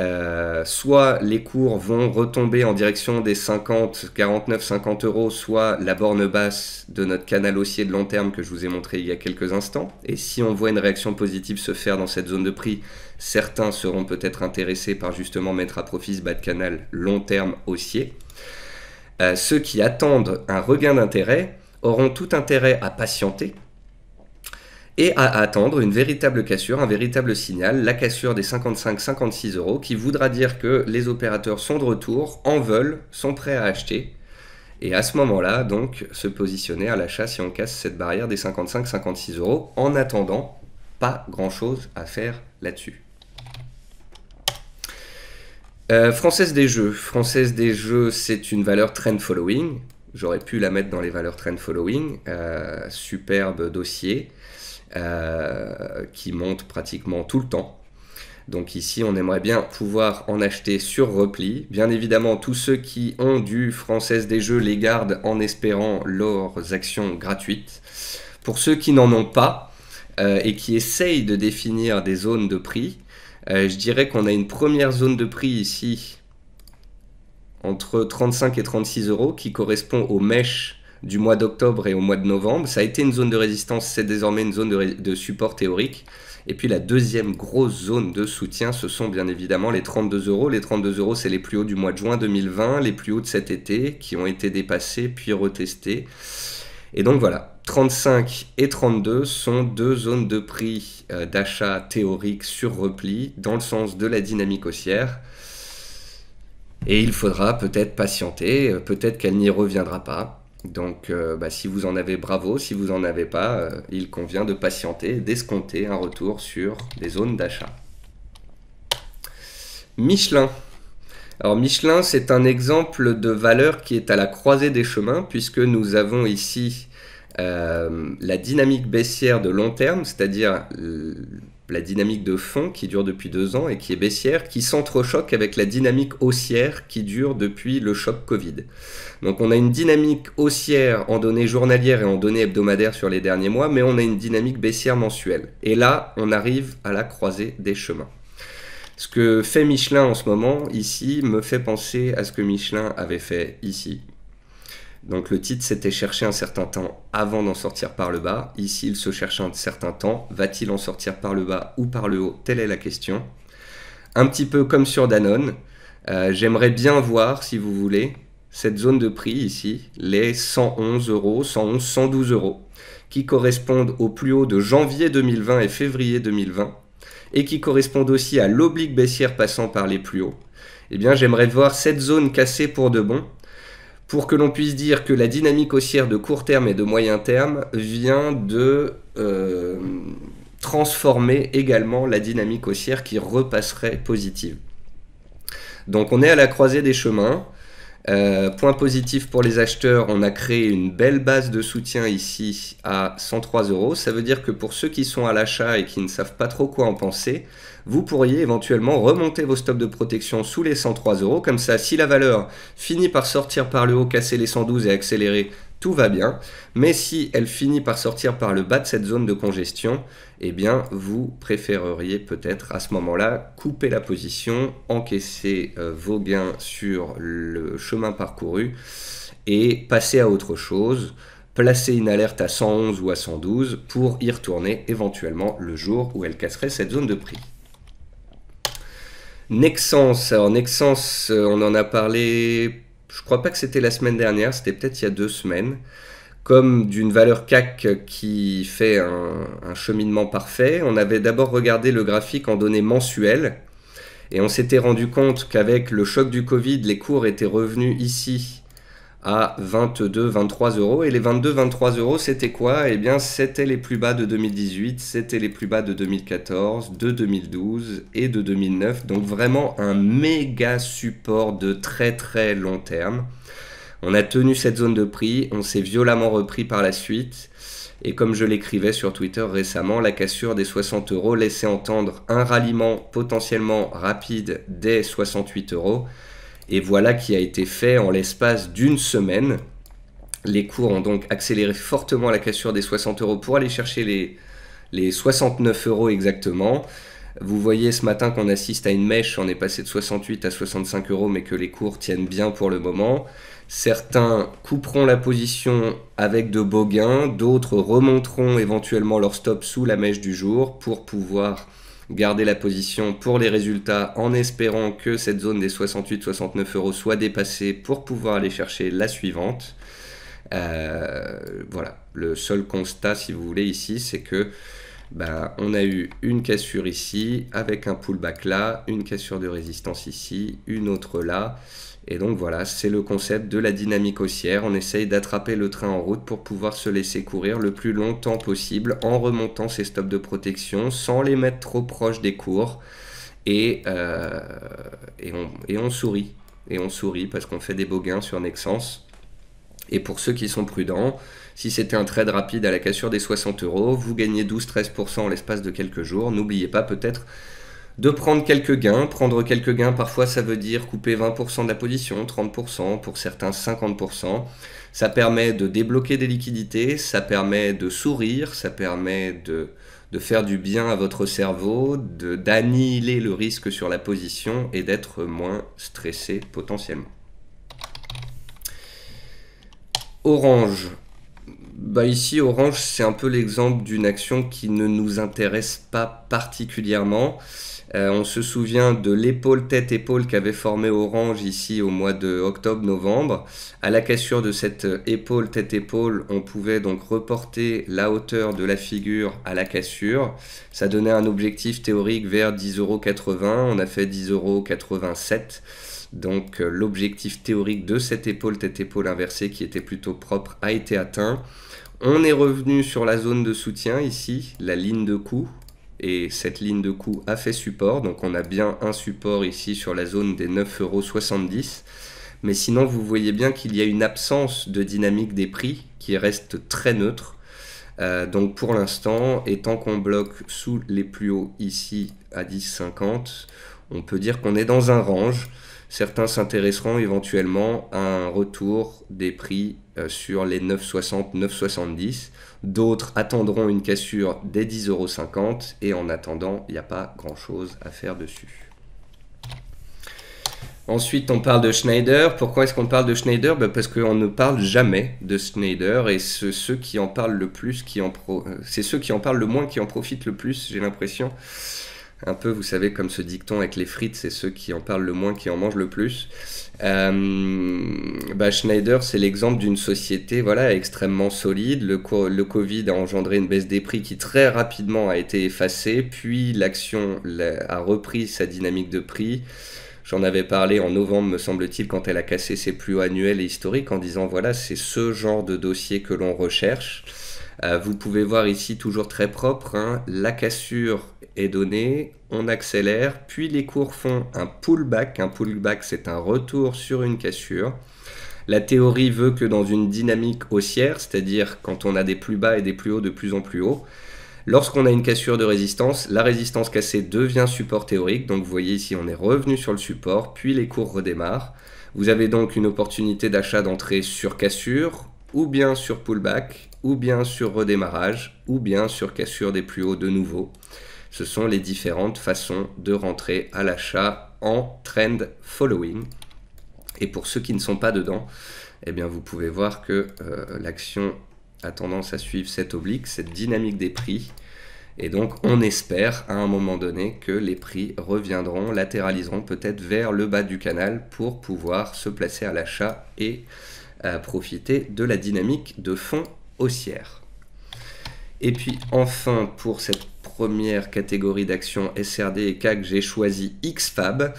euh, soit les cours vont retomber en direction des 50, 49, 50 euros, soit la borne basse de notre canal haussier de long terme que je vous ai montré il y a quelques instants. Et si on voit une réaction positive se faire dans cette zone de prix, certains seront peut-être intéressés par justement mettre à profit ce bas de canal long terme haussier. Euh, ceux qui attendent un regain d'intérêt auront tout intérêt à patienter et à attendre une véritable cassure, un véritable signal, la cassure des 55-56 euros, qui voudra dire que les opérateurs sont de retour, en veulent, sont prêts à acheter, et à ce moment-là, donc, se positionner à l'achat si on casse cette barrière des 55-56 euros. En attendant, pas grand-chose à faire là-dessus. Euh, Française des jeux. Française des jeux, c'est une valeur trend following. J'aurais pu la mettre dans les valeurs trend following. Euh, superbe dossier. Euh, qui monte pratiquement tout le temps. Donc ici, on aimerait bien pouvoir en acheter sur repli. Bien évidemment, tous ceux qui ont du Française des Jeux les gardent en espérant leurs actions gratuites. Pour ceux qui n'en ont pas euh, et qui essayent de définir des zones de prix, euh, je dirais qu'on a une première zone de prix ici entre 35 et 36 euros qui correspond aux mèches du mois d'octobre et au mois de novembre. Ça a été une zone de résistance, c'est désormais une zone de, support théorique. Et puis la deuxième grosse zone de soutien, ce sont bien évidemment les 32 euros. Les 32 euros, c'est les plus hauts du mois de juin 2020, les plus hauts de cet été, qui ont été dépassés puis retestés. Et donc voilà, 35 et 32 sont deux zones de prix euh, d'achat théorique sur repli dans le sens de la dynamique haussière. Et il faudra peut-être patienter, euh, peut-être qu'elle n'y reviendra pas. Donc, euh, bah, si vous en avez, bravo. Si vous en avez pas, euh, il convient de patienter, d'escompter un retour sur des zones d'achat. Michelin. Alors Michelin, c'est un exemple de valeur qui est à la croisée des chemins, puisque nous avons ici euh, la dynamique baissière de long terme, c'est-à-dire la dynamique de fond qui dure depuis deux ans et qui est baissière, qui s'entrechoque avec la dynamique haussière qui dure depuis le choc Covid. Donc on a une dynamique haussière en données journalières et en données hebdomadaires sur les derniers mois, mais on a une dynamique baissière mensuelle. Et là, on arrive à la croisée des chemins. Ce que fait Michelin en ce moment, ici, me fait penser à ce que Michelin avait fait ici, donc le titre c'était « Chercher un certain temps avant d'en sortir par le bas. Ici, il se cherche un certain temps. Va-t-il en sortir par le bas ou par le haut Telle est la question. Un petit peu comme sur Danone, euh, j'aimerais bien voir, si vous voulez, cette zone de prix ici, les 111 euros, 111, 112 euros, qui correspondent au plus haut de janvier 2020 et février 2020, et qui correspondent aussi à l'oblique baissière passant par les plus hauts. Eh bien, j'aimerais voir cette zone cassée pour de bon, pour que l'on puisse dire que la dynamique haussière de court terme et de moyen terme vient de euh, transformer également la dynamique haussière qui repasserait positive. Donc on est à la croisée des chemins. Euh, point positif pour les acheteurs, on a créé une belle base de soutien ici à 103 euros. Ça veut dire que pour ceux qui sont à l'achat et qui ne savent pas trop quoi en penser, vous pourriez éventuellement remonter vos stops de protection sous les 103 euros. Comme ça, si la valeur finit par sortir par le haut, casser les 112 et accélérer, tout va bien. Mais si elle finit par sortir par le bas de cette zone de congestion, eh bien, vous préféreriez peut-être à ce moment-là couper la position, encaisser euh, vos gains sur le chemin parcouru et passer à autre chose placer une alerte à 111 ou à 112 pour y retourner éventuellement le jour où elle casserait cette zone de prix. Nexence, alors Nexence, euh, on en a parlé, je crois pas que c'était la semaine dernière, c'était peut-être il y a deux semaines, comme d'une valeur CAC qui fait un, un cheminement parfait. On avait d'abord regardé le graphique en données mensuelles, et on s'était rendu compte qu'avec le choc du Covid, les cours étaient revenus ici à 22-23 euros. Et les 22-23 euros, c'était quoi Eh bien, c'était les plus bas de 2018, c'était les plus bas de 2014, de 2012 et de 2009. Donc vraiment un méga support de très très long terme. On a tenu cette zone de prix, on s'est violemment repris par la suite. Et comme je l'écrivais sur Twitter récemment, la cassure des 60 euros laissait entendre un ralliement potentiellement rapide des 68 euros. Et voilà qui a été fait en l'espace d'une semaine. Les cours ont donc accéléré fortement la cassure des 60 euros pour aller chercher les, les 69 euros exactement. Vous voyez ce matin qu'on assiste à une mèche, on est passé de 68 à 65 euros, mais que les cours tiennent bien pour le moment. Certains couperont la position avec de beaux gains, d'autres remonteront éventuellement leur stop sous la mèche du jour pour pouvoir garder la position pour les résultats en espérant que cette zone des 68-69 euros soit dépassée pour pouvoir aller chercher la suivante. Euh, voilà, le seul constat, si vous voulez, ici, c'est que ben, on a eu une cassure ici, avec un pullback là, une cassure de résistance ici, une autre là. Et donc voilà, c'est le concept de la dynamique haussière. On essaye d'attraper le train en route pour pouvoir se laisser courir le plus longtemps possible en remontant ses stops de protection sans les mettre trop proches des cours. Et, euh, et, on, sourit. Et on sourit parce qu'on fait des beaux gains sur Nexens. Et pour ceux qui sont prudents, si c'était un trade rapide à la cassure des 60 euros, vous gagnez 12-13% en l'espace de quelques jours. N'oubliez pas peut-être de prendre quelques gains. Prendre quelques gains, parfois, ça veut dire couper 20% de la position, 30%, pour certains 50%. Ça permet de débloquer des liquidités, ça permet de sourire, ça permet de, faire du bien à votre cerveau, d'annihiler le risque sur la position et d'être moins stressé potentiellement. Orange. Bah ici, Orange, c'est un peu l'exemple d'une action qui ne nous intéresse pas particulièrement. Euh, on se souvient de l'épaule tête-épaule qu'avait formé Orange ici au mois de octobre-novembre. À la cassure de cette épaule tête-épaule, on pouvait donc reporter la hauteur de la figure à la cassure. Ça donnait un objectif théorique vers 10,80€. On a fait 10,87€. Donc euh, l'objectif théorique de cette épaule tête-épaule inversée qui était plutôt propre a été atteint. On est revenu sur la zone de soutien ici, la ligne de coup et cette ligne de coût a fait support, donc on a bien un support ici sur la zone des 9,70€. Mais sinon, vous voyez bien qu'il y a une absence de dynamique des prix qui reste très neutre. Euh, donc pour l'instant, et tant qu'on bloque sous les plus hauts ici à 10,50, on peut dire qu'on est dans un range. Certains s'intéresseront éventuellement à un retour des prix euh, sur les 9,60, 9,70. D'autres attendront une cassure des 10,50€ et en attendant, il n'y a pas grand-chose à faire dessus. Ensuite, on parle de Schneider. Pourquoi est-ce qu'on parle de Schneider ben, Parce qu'on ne parle jamais de Schneider et ceux qui en parlent le plus, euh, c'est ceux qui en parlent le moins qui en profitent le plus, j'ai l'impression un peu, vous savez, comme ce dicton avec les frites, c'est ceux qui en parlent le moins qui en mangent le plus. Euh, bah, Schneider, c'est l'exemple d'une société voilà, extrêmement solide. Le, Covid a engendré une baisse des prix qui très rapidement a été effacée, puis l'action a repris sa dynamique de prix. J'en avais parlé en novembre, me semble-t-il, quand elle a cassé ses plus hauts annuels et historiques en disant voilà, c'est ce genre de dossier que l'on recherche. Euh, vous pouvez voir ici, toujours très propre, hein, la cassure est donné, on accélère, puis les cours font un pullback. Un pullback, c'est un retour sur une cassure. La théorie veut que dans une dynamique haussière, c'est-à-dire quand on a des plus bas et des plus hauts de plus en plus haut, lorsqu'on a une cassure de résistance, la résistance cassée devient support théorique. Donc vous voyez ici, on est revenu sur le support, puis les cours redémarrent. Vous avez donc une opportunité d'achat d'entrée sur cassure, ou bien sur pullback, ou bien sur redémarrage, ou bien sur cassure des plus hauts de nouveau. Ce sont les différentes façons de rentrer à l'achat en trend following. Et pour ceux qui ne sont pas dedans, eh bien vous pouvez voir que euh, l'action a tendance à suivre cette oblique, cette dynamique des prix. Et donc on espère à un moment donné que les prix reviendront, latéraliseront peut-être vers le bas du canal pour pouvoir se placer à l'achat et profiter de la dynamique de fonds haussière. Et puis enfin pour cette première catégorie d'action SRD et CAC, j'ai choisi XFAB.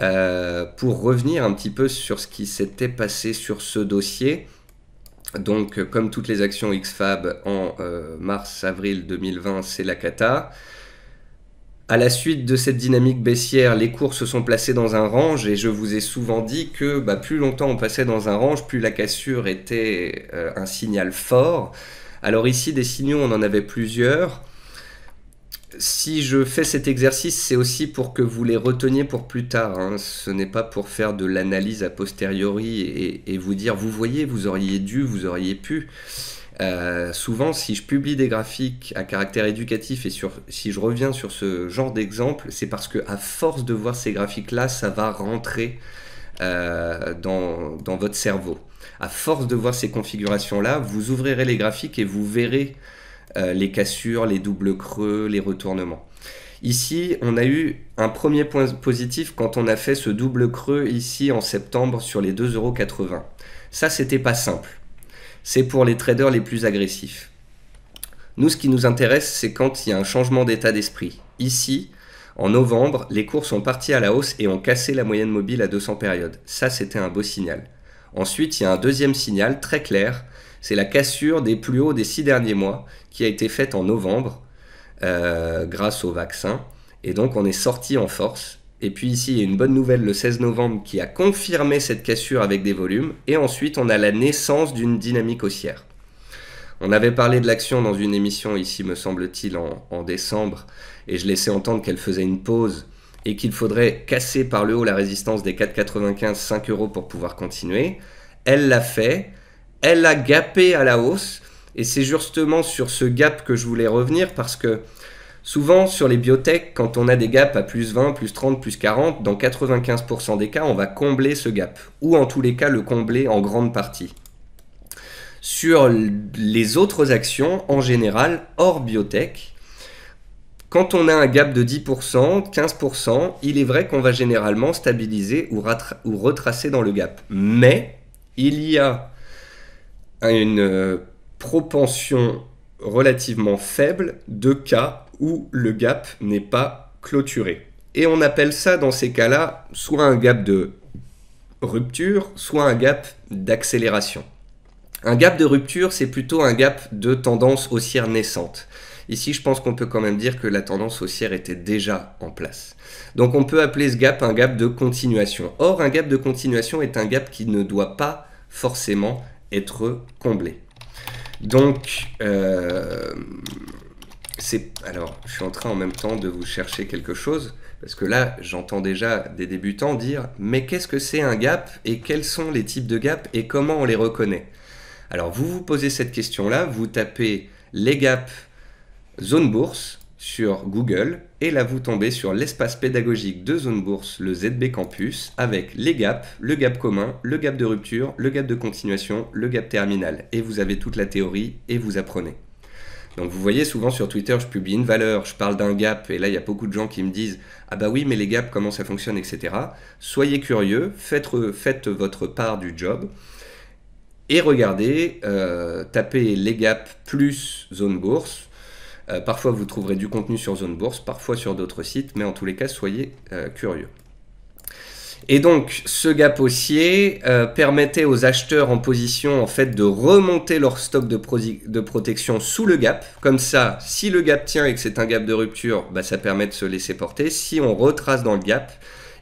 Euh, pour revenir un petit peu sur ce qui s'était passé sur ce dossier, donc euh, comme toutes les actions XFAB en euh, mars-avril 2020, c'est la cata. À la suite de cette dynamique baissière, les cours se sont placés dans un range et je vous ai souvent dit que bah, plus longtemps on passait dans un range, plus la cassure était un signal fort. Alors ici, des signaux, on en avait plusieurs si je fais cet exercice, c'est aussi pour que vous les reteniez pour plus tard. Hein. Ce n'est pas pour faire de l'analyse a posteriori et, vous dire, vous voyez, vous auriez dû, vous auriez pu. Euh, souvent, si je publie des graphiques à caractère éducatif et si je reviens sur ce genre d'exemple, c'est parce que à force de voir ces graphiques-là, ça va rentrer euh, dans, votre cerveau. À force de voir ces configurations-là, vous ouvrirez les graphiques et vous verrez euh, les cassures, les doubles creux, les retournements. Ici, on a eu un premier point positif quand on a fait ce double creux ici en septembre sur les 2,80€. Ça, c'était pas simple. C'est pour les traders les plus agressifs. Nous, ce qui nous intéresse, c'est quand il y a un changement d'état d'esprit. Ici, en novembre, les cours sont partis à la hausse et ont cassé la moyenne mobile à 200 périodes. Ça, c'était un beau signal. Ensuite, il y a un deuxième signal très clair c'est la cassure des plus hauts des six derniers mois qui a été faite en novembre euh, grâce au vaccin. Et donc on est sorti en force. Et puis ici, il y a une bonne nouvelle le 16 novembre qui a confirmé cette cassure avec des volumes. Et ensuite, on a la naissance d'une dynamique haussière. On avait parlé de l'action dans une émission ici, me semble-t-il, en, décembre, et je laissais entendre qu'elle faisait une pause et qu'il faudrait casser par le haut la résistance des 4,95, 5 euros pour pouvoir continuer. Elle l'a fait, elle a gapé à la hausse. Et c'est justement sur ce gap que je voulais revenir parce que souvent sur les biotech, quand on a des gaps à plus 20, plus 30, plus 40, dans 95% des cas, on va combler ce gap. Ou en tous les cas, le combler en grande partie. Sur les autres actions, en général, hors biotech, quand on a un gap de 10%, 15%, il est vrai qu'on va généralement stabiliser ou, ou retracer dans le gap. Mais il y a à une euh, propension relativement faible de cas où le gap n'est pas clôturé. Et on appelle ça dans ces cas-là soit un gap de rupture, soit un gap d'accélération. Un gap de rupture, c'est plutôt un gap de tendance haussière naissante. Ici, je pense qu'on peut quand même dire que la tendance haussière était déjà en place. Donc on peut appeler ce gap un gap de continuation. Or, un gap de continuation est un gap qui ne doit pas forcément comblé. Donc, euh, c'est. Alors, je suis en train en même temps de vous chercher quelque chose, parce que là, j'entends déjà des débutants dire Mais qu'est-ce que c'est un gap Et quels sont les types de gaps Et comment on les reconnaît Alors, vous vous posez cette question-là, vous tapez les gaps zone bourse, sur Google et là vous tombez sur l'espace pédagogique de Zone Bourse, le ZB Campus, avec les gaps, le gap commun, le gap de rupture, le gap de continuation, le gap terminal. Et vous avez toute la théorie et vous apprenez. Donc vous voyez souvent sur Twitter, je publie une valeur, je parle d'un gap, et là il y a beaucoup de gens qui me disent Ah bah oui, mais les gaps, comment ça fonctionne, etc. Soyez curieux, faites, faites votre part du job, et regardez, euh, tapez les gaps plus zone bourse, euh, parfois, vous trouverez du contenu sur Zone Bourse, parfois sur d'autres sites, mais en tous les cas, soyez euh, curieux. Et donc, ce gap haussier euh, permettait aux acheteurs en position en fait de remonter leur stock de, de, protection sous le gap. Comme ça, si le gap tient et que c'est un gap de rupture, bah, ça permet de se laisser porter. Si on retrace dans le gap,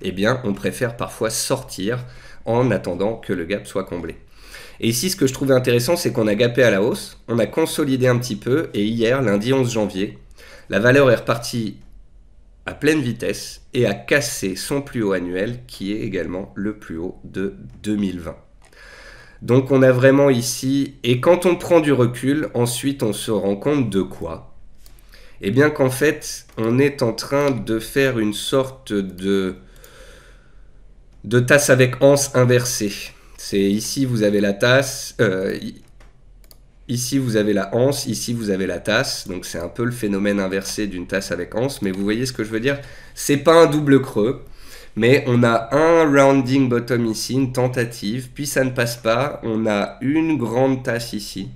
eh bien, on préfère parfois sortir en attendant que le gap soit comblé. Et ici, ce que je trouvais intéressant, c'est qu'on a gapé à la hausse, on a consolidé un petit peu, et hier, lundi 11 janvier, la valeur est repartie à pleine vitesse et a cassé son plus haut annuel, qui est également le plus haut de 2020. Donc on a vraiment ici, et quand on prend du recul, ensuite on se rend compte de quoi Eh bien qu'en fait, on est en train de faire une sorte de, de tasse avec anse inversée. C'est ici, vous avez la tasse. Euh, ici, vous avez la hanse, Ici, vous avez la tasse. Donc, c'est un peu le phénomène inversé d'une tasse avec anse. Mais vous voyez ce que je veux dire C'est pas un double creux. Mais on a un rounding bottom ici, une tentative. Puis, ça ne passe pas. On a une grande tasse ici.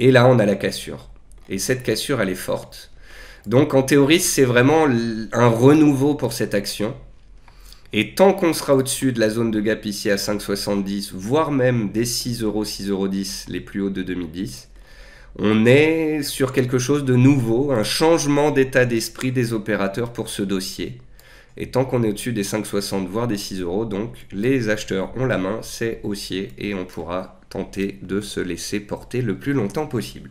Et là, on a la cassure. Et cette cassure, elle est forte. Donc, en théorie, c'est vraiment un renouveau pour cette action. Et tant qu'on sera au-dessus de la zone de gap ici à 5,70, voire même des 6 euros, les plus hauts de 2010, on est sur quelque chose de nouveau, un changement d'état d'esprit des opérateurs pour ce dossier. Et tant qu'on est au-dessus des 5,60 voire des 6 euros, donc les acheteurs ont la main, c'est haussier et on pourra tenter de se laisser porter le plus longtemps possible.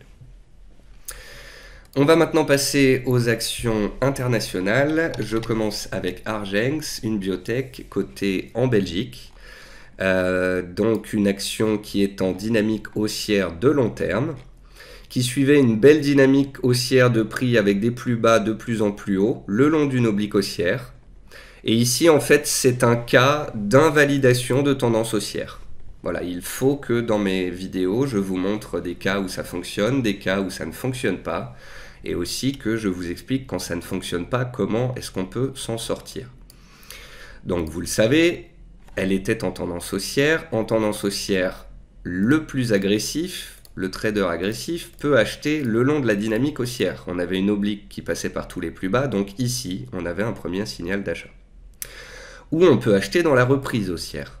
On va maintenant passer aux actions internationales. Je commence avec Argenx, une biotech cotée en Belgique. Euh, donc une action qui est en dynamique haussière de long terme, qui suivait une belle dynamique haussière de prix avec des plus bas de plus en plus hauts le long d'une oblique haussière. Et ici en fait c'est un cas d'invalidation de tendance haussière. Voilà, il faut que dans mes vidéos, je vous montre des cas où ça fonctionne, des cas où ça ne fonctionne pas et aussi que je vous explique quand ça ne fonctionne pas, comment est-ce qu'on peut s'en sortir. Donc vous le savez, elle était en tendance haussière. En tendance haussière, le plus agressif, le trader agressif, peut acheter le long de la dynamique haussière. On avait une oblique qui passait par tous les plus bas, donc ici, on avait un premier signal d'achat. Ou on peut acheter dans la reprise haussière.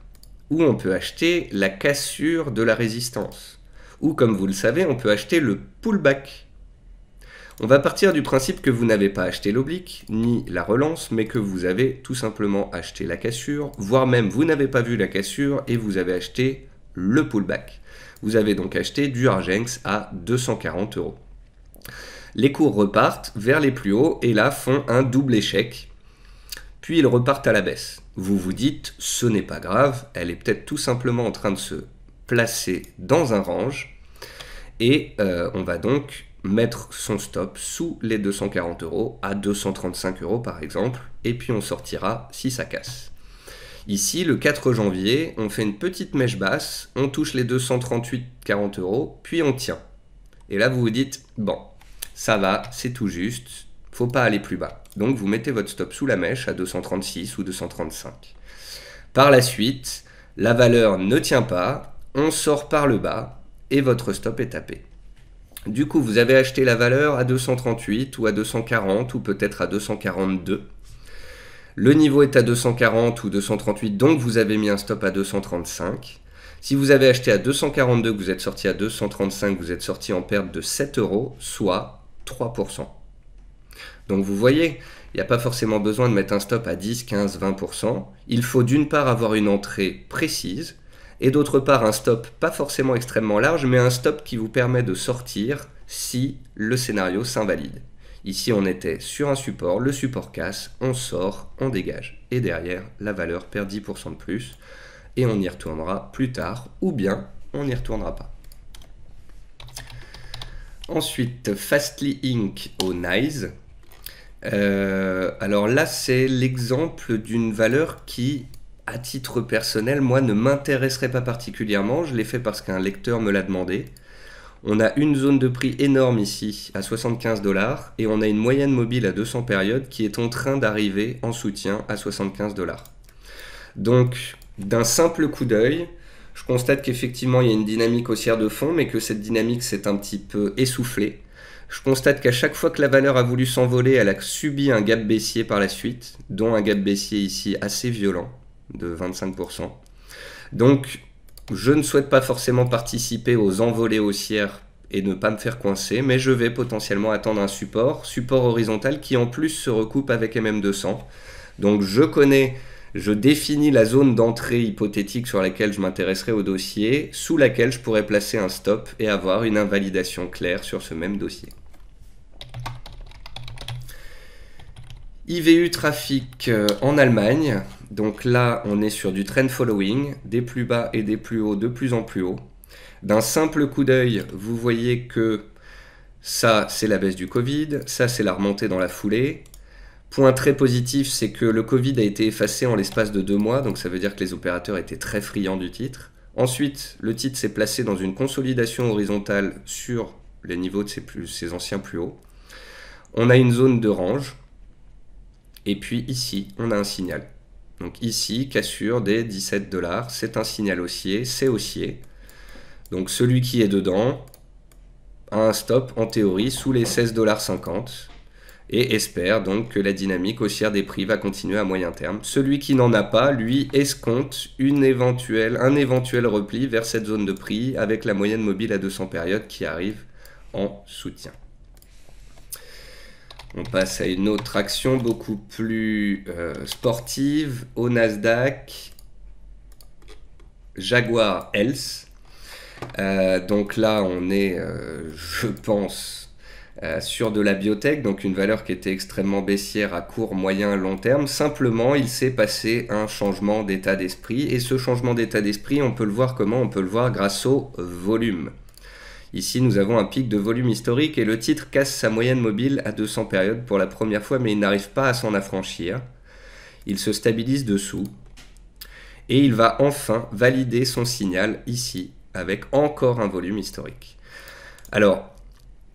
Ou on peut acheter la cassure de la résistance. Ou comme vous le savez, on peut acheter le pullback on va partir du principe que vous n'avez pas acheté l'oblique, ni la relance, mais que vous avez tout simplement acheté la cassure, voire même vous n'avez pas vu la cassure et vous avez acheté le pullback. Vous avez donc acheté du Argenx à 240 euros. Les cours repartent vers les plus hauts et là font un double échec, puis ils repartent à la baisse. Vous vous dites, ce n'est pas grave, elle est peut-être tout simplement en train de se placer dans un range, et euh, on va donc mettre son stop sous les 240 euros, à 235 euros par exemple, et puis on sortira si ça casse. Ici, le 4 janvier, on fait une petite mèche basse, on touche les 40 euros, puis on tient. Et là, vous vous dites, bon, ça va, c'est tout juste, faut pas aller plus bas. Donc vous mettez votre stop sous la mèche à 236 ou 235. Par la suite, la valeur ne tient pas, on sort par le bas et votre stop est tapé. Du coup, vous avez acheté la valeur à 238 ou à 240 ou peut-être à 242. Le niveau est à 240 ou 238, donc vous avez mis un stop à 235. Si vous avez acheté à 242, vous êtes sorti à 235, vous êtes sorti en perte de 7 euros, soit 3%. Donc vous voyez, il n'y a pas forcément besoin de mettre un stop à 10, 15, 20%. Il faut d'une part avoir une entrée précise, et d'autre part un stop pas forcément extrêmement large, mais un stop qui vous permet de sortir si le scénario s'invalide. Ici on était sur un support, le support casse, on sort, on dégage, et derrière la valeur perd 10% de plus, et on y retournera plus tard, ou bien on n'y retournera pas. Ensuite, Fastly Inc. au Nice. Euh, alors là, c'est l'exemple d'une valeur qui à titre personnel, moi, ne m'intéresserai pas particulièrement. Je l'ai fait parce qu'un lecteur me l'a demandé. On a une zone de prix énorme ici, à 75 dollars, et on a une moyenne mobile à 200 périodes qui est en train d'arriver en soutien à 75 dollars. Donc, d'un simple coup d'œil, je constate qu'effectivement, il y a une dynamique haussière de fond, mais que cette dynamique s'est un petit peu essoufflée. Je constate qu'à chaque fois que la valeur a voulu s'envoler, elle a subi un gap baissier par la suite, dont un gap baissier ici assez violent de 25%. Donc, je ne souhaite pas forcément participer aux envolées haussières et ne pas me faire coincer, mais je vais potentiellement attendre un support, support horizontal qui en plus se recoupe avec MM200. Donc je connais, je définis la zone d'entrée hypothétique sur laquelle je m'intéresserai au dossier, sous laquelle je pourrais placer un stop et avoir une invalidation claire sur ce même dossier. IVU Trafic euh, en Allemagne, donc là, on est sur du trend following, des plus bas et des plus hauts de plus en plus hauts. D'un simple coup d'œil, vous voyez que ça, c'est la baisse du Covid, ça, c'est la remontée dans la foulée. Point très positif, c'est que le Covid a été effacé en l'espace de deux mois, donc ça veut dire que les opérateurs étaient très friands du titre. Ensuite, le titre s'est placé dans une consolidation horizontale sur les niveaux de ses, ses anciens plus hauts. On a une zone de range, et puis ici, on a un signal. Donc ici, cassure des 17 dollars, c'est un signal haussier, c'est haussier. Donc celui qui est dedans a un stop en théorie sous les 16,50$ et espère donc que la dynamique haussière des prix va continuer à moyen terme. Celui qui n'en a pas, lui, escompte un éventuel repli vers cette zone de prix avec la moyenne mobile à 200 périodes qui arrive en soutien. On passe à une autre action beaucoup plus euh, sportive. Au Nasdaq, Jaguar Health. Euh, donc là, on est, euh, je pense, sur de la biotech, donc une valeur qui était extrêmement baissière à court, moyen, long terme. Simplement, il s'est passé un changement d'état d'esprit. Et ce changement d'état d'esprit, on peut le voir comment On peut le voir grâce au volume. Ici, nous avons un pic de volume historique et le titre casse sa moyenne mobile à 200 périodes pour la première fois, mais il n'arrive pas à s'en affranchir. Il se stabilise dessous. Et il va enfin valider son signal ici, avec encore un volume historique. Alors,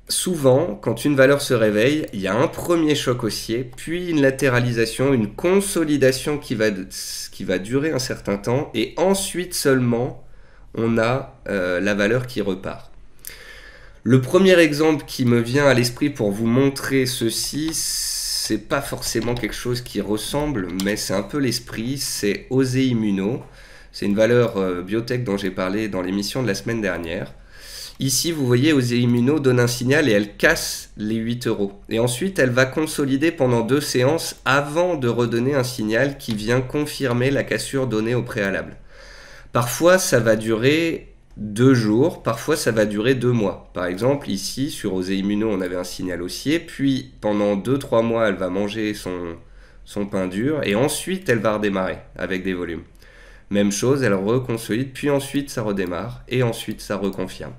souvent, quand une valeur se réveille, il y a un premier choc haussier, puis une latéralisation, une consolidation qui va, qui va durer un certain temps, et ensuite seulement, on a euh, la valeur qui repart. Le premier exemple qui me vient à l'esprit pour vous montrer ceci, c'est pas forcément quelque chose qui ressemble, mais c'est un peu l'esprit, c'est Osé Immuno. C'est une valeur euh, biotech dont j'ai parlé dans l'émission de la semaine dernière. Ici, vous voyez, Osé Immuno donne un signal et elle casse les 8 euros. Et ensuite, elle va consolider pendant deux séances avant de redonner un signal qui vient confirmer la cassure donnée au préalable. Parfois, ça va durer deux jours, parfois ça va durer deux mois. Par exemple, ici, sur Osée Immuno, on avait un signal haussier, puis pendant deux, trois mois, elle va manger son, son pain dur, et ensuite elle va redémarrer avec des volumes. Même chose, elle reconsolide, puis ensuite ça redémarre, et ensuite ça reconfirme.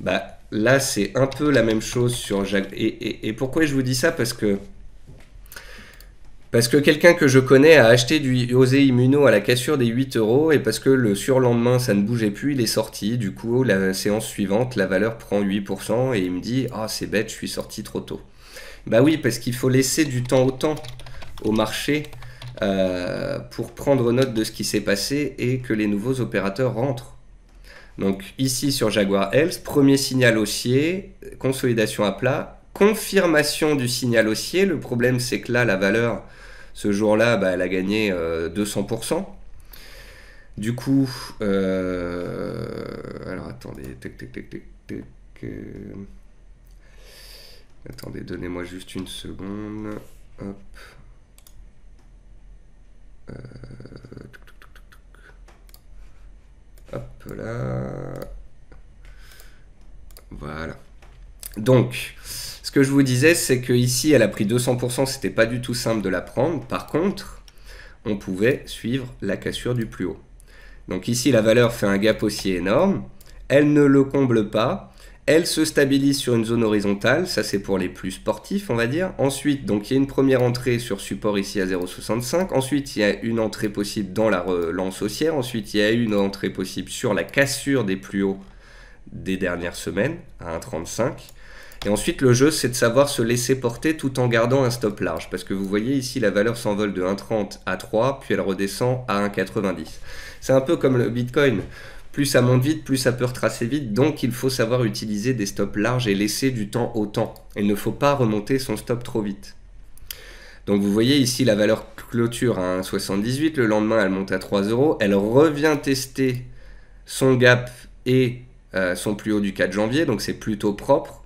Bah, là, c'est un peu la même chose sur Jacques. et, et pourquoi je vous dis ça Parce que parce que quelqu'un que je connais a acheté du Osé Immuno à la cassure des 8 euros et parce que le surlendemain ça ne bougeait plus, il est sorti. Du coup, la séance suivante, la valeur prend 8% et il me dit Ah, c'est bête, je suis sorti trop tôt. Bah oui, parce qu'il faut laisser du temps au temps au marché euh, pour prendre note de ce qui s'est passé et que les nouveaux opérateurs rentrent. Donc ici sur Jaguar Health, premier signal haussier, consolidation à plat, confirmation du signal haussier. Le problème c'est que là la valeur ce jour-là, bah, elle a gagné 200%. Euh, du coup, euh, alors attendez, euh, Attendez, donnez-moi juste une seconde. Hop. Hop là. Voilà. Donc, que je vous disais, c'est que ici, elle a pris 200%, c'était pas du tout simple de la prendre. Par contre, on pouvait suivre la cassure du plus haut. Donc ici, la valeur fait un gap aussi énorme. Elle ne le comble pas. Elle se stabilise sur une zone horizontale. Ça, c'est pour les plus sportifs, on va dire. Ensuite, donc il y a une première entrée sur support ici à 0,65. Ensuite, il y a une entrée possible dans la relance haussière. Ensuite, il y a une entrée possible sur la cassure des plus hauts des dernières semaines à 1,35. Et ensuite, le jeu, c'est de savoir se laisser porter tout en gardant un stop large. Parce que vous voyez ici, la valeur s'envole de 1,30 à 3, puis elle redescend à 1,90. C'est un peu comme le Bitcoin. Plus ça monte vite, plus ça peut retracer vite. Donc, il faut savoir utiliser des stops larges et laisser du temps au temps. Il ne faut pas remonter son stop trop vite. Donc vous voyez ici la valeur clôture à 1,78, le lendemain elle monte à 3 euros, elle revient tester son gap et euh, son plus haut du 4 janvier, donc c'est plutôt propre.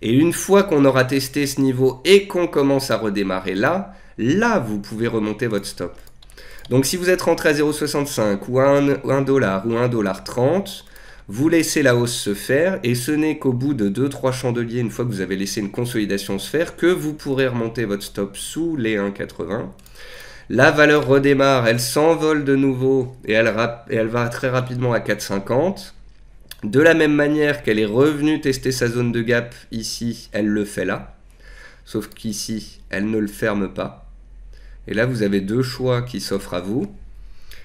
Et une fois qu'on aura testé ce niveau et qu'on commence à redémarrer là, là vous pouvez remonter votre stop. Donc si vous êtes rentré à 0,65 ou à 1 dollar ou 1 dollar 30, vous laissez la hausse se faire et ce n'est qu'au bout de 2-3 chandeliers, une fois que vous avez laissé une consolidation se faire, que vous pourrez remonter votre stop sous les 1,80. La valeur redémarre, elle s'envole de nouveau et elle va très rapidement à 4,50. De la même manière qu'elle est revenue tester sa zone de gap ici, elle le fait là. Sauf qu'ici, elle ne le ferme pas. Et là, vous avez deux choix qui s'offrent à vous.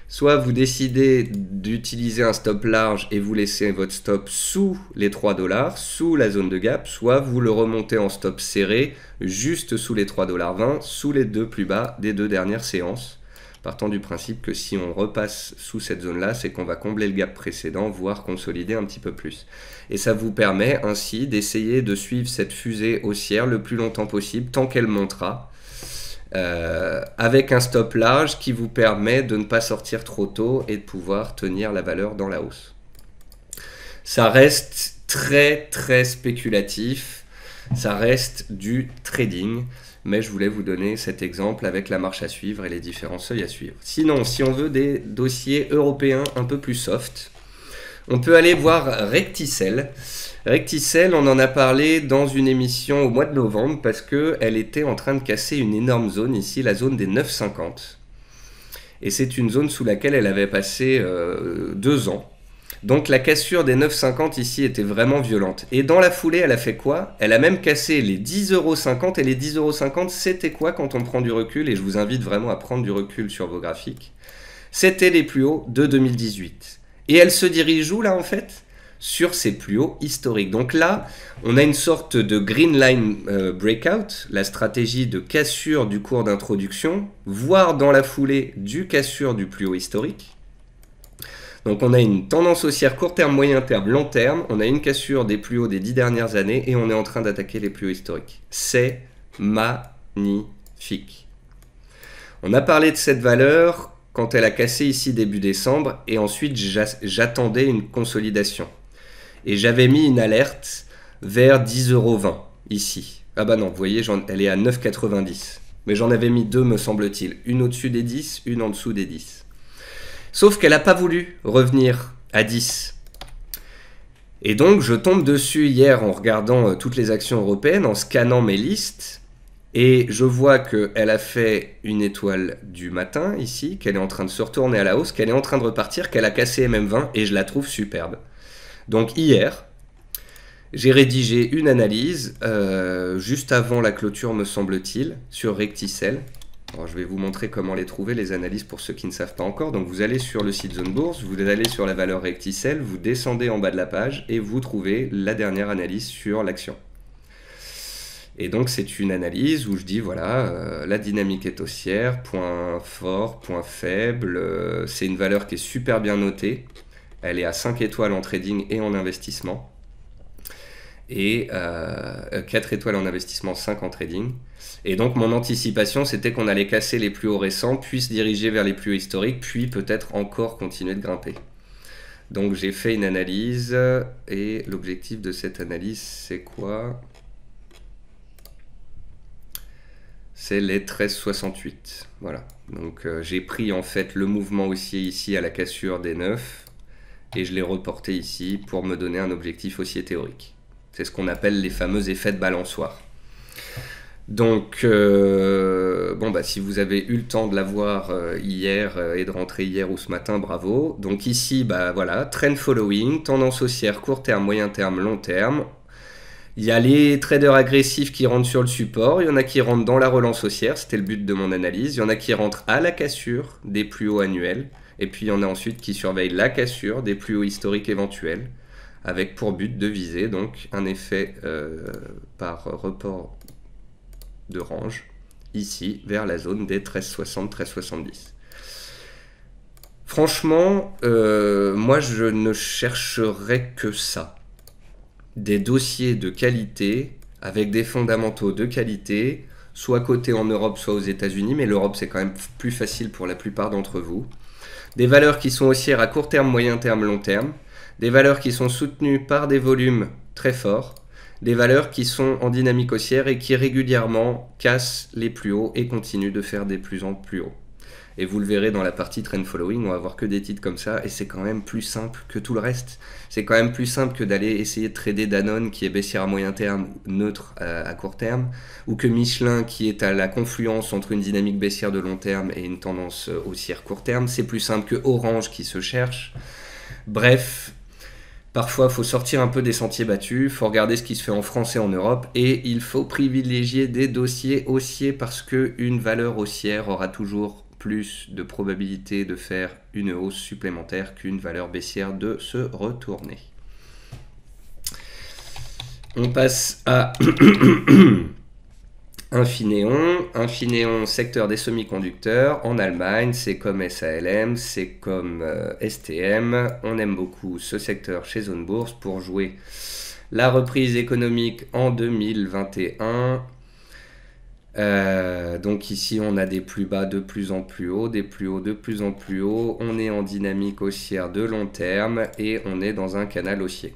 Soit vous décidez d'utiliser un stop large et vous laissez votre stop sous les 3 dollars, sous la zone de gap, soit vous le remontez en stop serré juste sous les 3 dollars 20, sous les deux plus bas des deux dernières séances partant du principe que si on repasse sous cette zone-là, c'est qu'on va combler le gap précédent, voire consolider un petit peu plus. Et ça vous permet ainsi d'essayer de suivre cette fusée haussière le plus longtemps possible, tant qu'elle montera, euh, avec un stop large qui vous permet de ne pas sortir trop tôt et de pouvoir tenir la valeur dans la hausse. Ça reste très très spéculatif, ça reste du trading mais je voulais vous donner cet exemple avec la marche à suivre et les différents seuils à suivre. Sinon, si on veut des dossiers européens un peu plus soft, on peut aller voir Recticel. Recticel, on en a parlé dans une émission au mois de novembre parce qu'elle était en train de casser une énorme zone ici, la zone des 9,50. Et c'est une zone sous laquelle elle avait passé euh, deux ans. Donc la cassure des 9,50 ici était vraiment violente. Et dans la foulée, elle a fait quoi Elle a même cassé les 10,50€ et les 10,50€ c'était quoi quand on prend du recul Et je vous invite vraiment à prendre du recul sur vos graphiques. C'était les plus hauts de 2018. Et elle se dirige où là en fait sur ses plus hauts historiques. Donc là, on a une sorte de green line euh, breakout, la stratégie de cassure du cours d'introduction, voire dans la foulée du cassure du plus haut historique. Donc on a une tendance haussière court terme, moyen terme, long terme, on a une cassure des plus hauts des dix dernières années et on est en train d'attaquer les plus hauts historiques. C'est magnifique. On a parlé de cette valeur quand elle a cassé ici début décembre et ensuite j'attendais une consolidation. Et j'avais mis une alerte vers 10,20€ ici. Ah bah non, vous voyez, elle est à 9,90. Mais j'en avais mis deux, me semble-t-il. Une au-dessus des 10, une en dessous des 10. Sauf qu'elle n'a pas voulu revenir à 10. Et donc, je tombe dessus hier en regardant euh, toutes les actions européennes, en scannant mes listes, et je vois qu'elle a fait une étoile du matin ici, qu'elle est en train de se retourner à la hausse, qu'elle est en train de repartir, qu'elle a cassé MM20, et je la trouve superbe. Donc hier, j'ai rédigé une analyse, euh, juste avant la clôture me semble-t-il, sur Recticel, alors, je vais vous montrer comment les trouver, les analyses pour ceux qui ne savent pas encore. Donc vous allez sur le site Zone Bourse, vous allez sur la valeur recticelle, vous descendez en bas de la page et vous trouvez la dernière analyse sur l'action. Et donc c'est une analyse où je dis voilà, euh, la dynamique est haussière, point fort, point faible, euh, c'est une valeur qui est super bien notée. Elle est à 5 étoiles en trading et en investissement. Et 4 euh, étoiles en investissement, 5 en trading. Et donc mon anticipation, c'était qu'on allait casser les plus hauts récents, puis se diriger vers les plus hauts historiques, puis peut-être encore continuer de grimper. Donc j'ai fait une analyse et l'objectif de cette analyse, c'est quoi C'est les 1368. Voilà. Donc euh, j'ai pris en fait le mouvement haussier ici à la cassure des 9 et je l'ai reporté ici pour me donner un objectif haussier théorique. C'est ce qu'on appelle les fameux effets de balançoire. Donc, euh, bon, bah, si vous avez eu le temps de la voir euh, hier euh, et de rentrer hier ou ce matin, bravo. Donc, ici, bah, voilà, trend following, tendance haussière court terme, moyen terme, long terme. Il y a les traders agressifs qui rentrent sur le support, il y en a qui rentrent dans la relance haussière, c'était le but de mon analyse. Il y en a qui rentrent à la cassure des plus hauts annuels, et puis il y en a ensuite qui surveillent la cassure des plus hauts historiques éventuels, avec pour but de viser donc un effet par report de range, ici, vers la zone des 1360-1370. Franchement, euh, moi je ne chercherais que ça. Des dossiers de qualité, avec des fondamentaux de qualité, soit cotés en Europe, soit aux États-Unis, mais l'Europe c'est quand même plus facile pour la plupart d'entre vous. Des valeurs qui sont haussières à court terme, moyen terme, long terme. Des valeurs qui sont soutenues par des volumes très forts des valeurs qui sont en dynamique haussière et qui régulièrement cassent les plus hauts et continuent de faire des plus en plus hauts. Et vous le verrez dans la partie trend following, on va avoir que des titres comme ça, et c'est quand même plus simple que tout le reste. C'est quand même plus simple que d'aller essayer de trader Danone qui est baissière à moyen terme, neutre à, à court terme, ou que Michelin qui est à la confluence entre une dynamique baissière de long terme et une tendance haussière court terme. C'est plus simple que Orange qui se cherche. Bref, Parfois, il faut sortir un peu des sentiers battus, il faut regarder ce qui se fait en France et en Europe, et il faut privilégier des dossiers haussiers parce qu'une valeur haussière aura toujours plus de probabilité de faire une hausse supplémentaire qu'une valeur baissière de se retourner. On passe à Infineon, Infineon, secteur des semi-conducteurs, en Allemagne, c'est comme SALM, c'est comme euh, STM. On aime beaucoup ce secteur chez Zone Bourse pour jouer la reprise économique en 2021. Euh, donc ici, on a des plus bas de plus en plus haut, des plus hauts de plus en plus haut. On est en dynamique haussière de long terme et on est dans un canal haussier.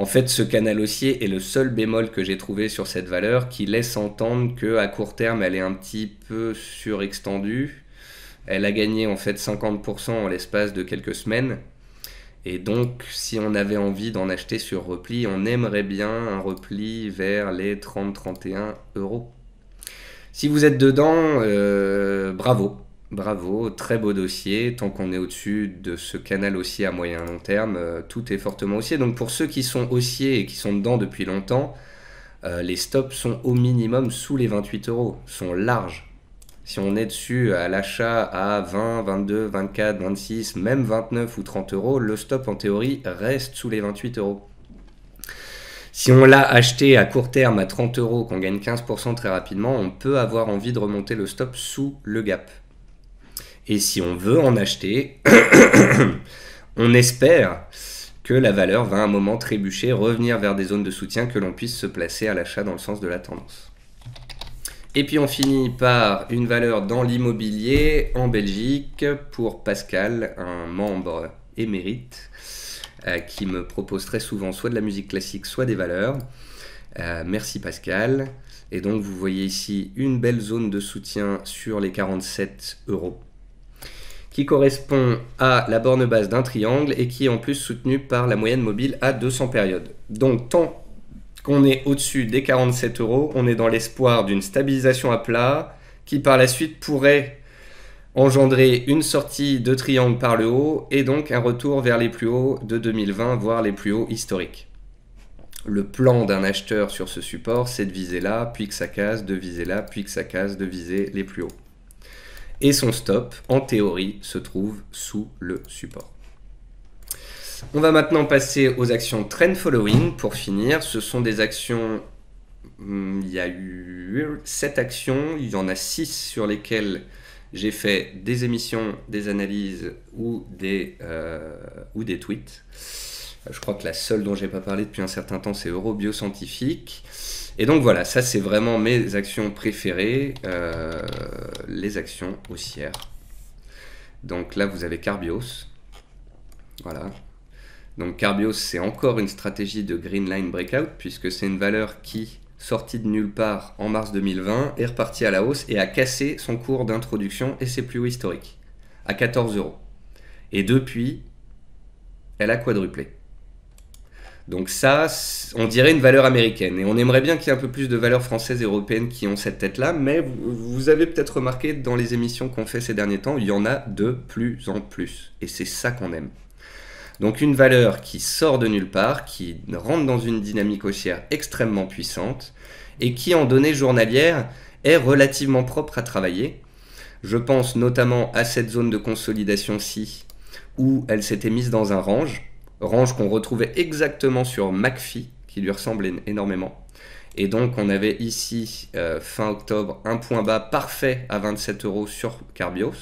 En fait, ce canal haussier est le seul bémol que j'ai trouvé sur cette valeur qui laisse entendre que à court terme, elle est un petit peu surextendue. Elle a gagné en fait 50% en l'espace de quelques semaines. Et donc, si on avait envie d'en acheter sur repli, on aimerait bien un repli vers les 30-31 euros. Si vous êtes dedans, euh, bravo, Bravo, très beau dossier. Tant qu'on est au-dessus de ce canal haussier à moyen long terme, euh, tout est fortement haussier. Donc pour ceux qui sont haussiers et qui sont dedans depuis longtemps, euh, les stops sont au minimum sous les 28 euros, sont larges. Si on est dessus à l'achat à 20, 22, 24, 26, même 29 ou 30 euros, le stop en théorie reste sous les 28 euros. Si on l'a acheté à court terme à 30 euros, qu'on gagne 15% très rapidement, on peut avoir envie de remonter le stop sous le gap. Et si on veut en acheter, on espère que la valeur va un moment trébucher, revenir vers des zones de soutien que l'on puisse se placer à l'achat dans le sens de la tendance. Et puis on finit par une valeur dans l'immobilier en Belgique pour Pascal, un membre émérite euh, qui me propose très souvent soit de la musique classique, soit des valeurs. Euh, merci Pascal. Et donc vous voyez ici une belle zone de soutien sur les 47 euros qui correspond à la borne basse d'un triangle et qui est en plus soutenue par la moyenne mobile à 200 périodes. Donc tant qu'on est au-dessus des 47 euros, on est dans l'espoir d'une stabilisation à plat qui par la suite pourrait engendrer une sortie de triangle par le haut et donc un retour vers les plus hauts de 2020, voire les plus hauts historiques. Le plan d'un acheteur sur ce support, c'est de viser là, puis que ça casse, de viser là, puis que ça casse, de viser les plus hauts et son stop, en théorie, se trouve sous le support. On va maintenant passer aux actions trend following pour finir. Ce sont des actions hmm, il y a eu 7 actions, il y en a 6 sur lesquelles j'ai fait des émissions, des analyses ou des, euh, ou des tweets. Euh, je crois que la seule dont j'ai pas parlé depuis un certain temps, c'est Eurobioscientifique. Et donc voilà, ça c'est vraiment mes actions préférées, euh, les actions haussières. Donc là vous avez Carbios. Voilà. Donc Carbios c'est encore une stratégie de Green Line Breakout puisque c'est une valeur qui, sortie de nulle part en mars 2020, est repartie à la hausse et a cassé son cours d'introduction et ses plus hauts historiques à 14 euros. Et depuis, elle a quadruplé. Donc ça, on dirait une valeur américaine. Et on aimerait bien qu'il y ait un peu plus de valeurs françaises et européennes qui ont cette tête-là, mais vous, avez peut-être remarqué dans les émissions qu'on fait ces derniers temps, il y en a de plus en plus. Et c'est ça qu'on aime. Donc une valeur qui sort de nulle part, qui rentre dans une dynamique haussière extrêmement puissante, et qui en données journalières est relativement propre à travailler. Je pense notamment à cette zone de consolidation-ci, où elle s'était mise dans un range, range qu'on retrouvait exactement sur Macfi qui lui ressemblait énormément. Et donc on avait ici euh, fin octobre un point bas parfait à 27 euros sur Carbios.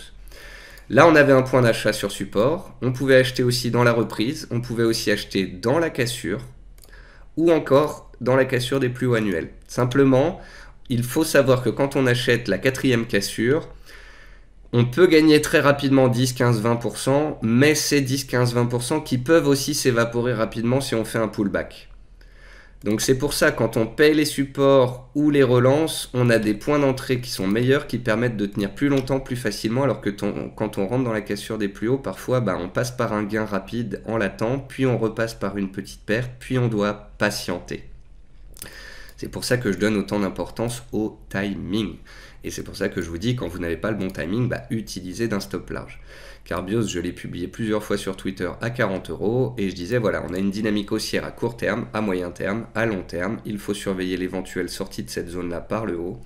Là on avait un point d'achat sur support. On pouvait acheter aussi dans la reprise. On pouvait aussi acheter dans la cassure ou encore dans la cassure des plus hauts annuels. Simplement, il faut savoir que quand on achète la quatrième cassure, on peut gagner très rapidement 10, 15, 20%, mais c'est 10, 15, 20% qui peuvent aussi s'évaporer rapidement si on fait un pullback. Donc c'est pour ça, quand on paye les supports ou les relances, on a des points d'entrée qui sont meilleurs, qui permettent de tenir plus longtemps, plus facilement, alors que quand on rentre dans la cassure des plus hauts, parfois bah, on passe par un gain rapide en latent, puis on repasse par une petite perte, puis on doit patienter. C'est pour ça que je donne autant d'importance au timing. Et c'est pour ça que je vous dis, quand vous n'avez pas le bon timing, bah, utilisez d'un stop large. Carbios, je l'ai publié plusieurs fois sur Twitter à 40 euros et je disais voilà, on a une dynamique haussière à court terme, à moyen terme, à long terme. Il faut surveiller l'éventuelle sortie de cette zone-là par le haut.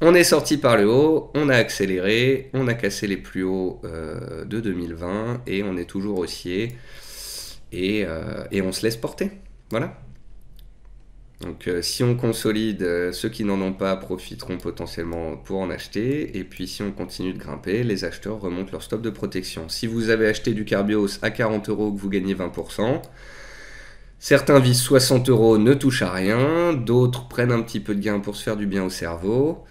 On est sorti par le haut, on a accéléré, on a cassé les plus hauts euh, de 2020 et on est toujours haussier et euh, on se laisse porter. Voilà, donc euh, si on consolide, euh, ceux qui n'en ont pas profiteront potentiellement pour en acheter. Et puis si on continue de grimper, les acheteurs remontent leur stop de protection. Si vous avez acheté du Carbios à 40 euros que vous gagnez 20%, certains visent 60 euros, ne touchent à rien. D'autres prennent un petit peu de gain pour se faire du bien au cerveau.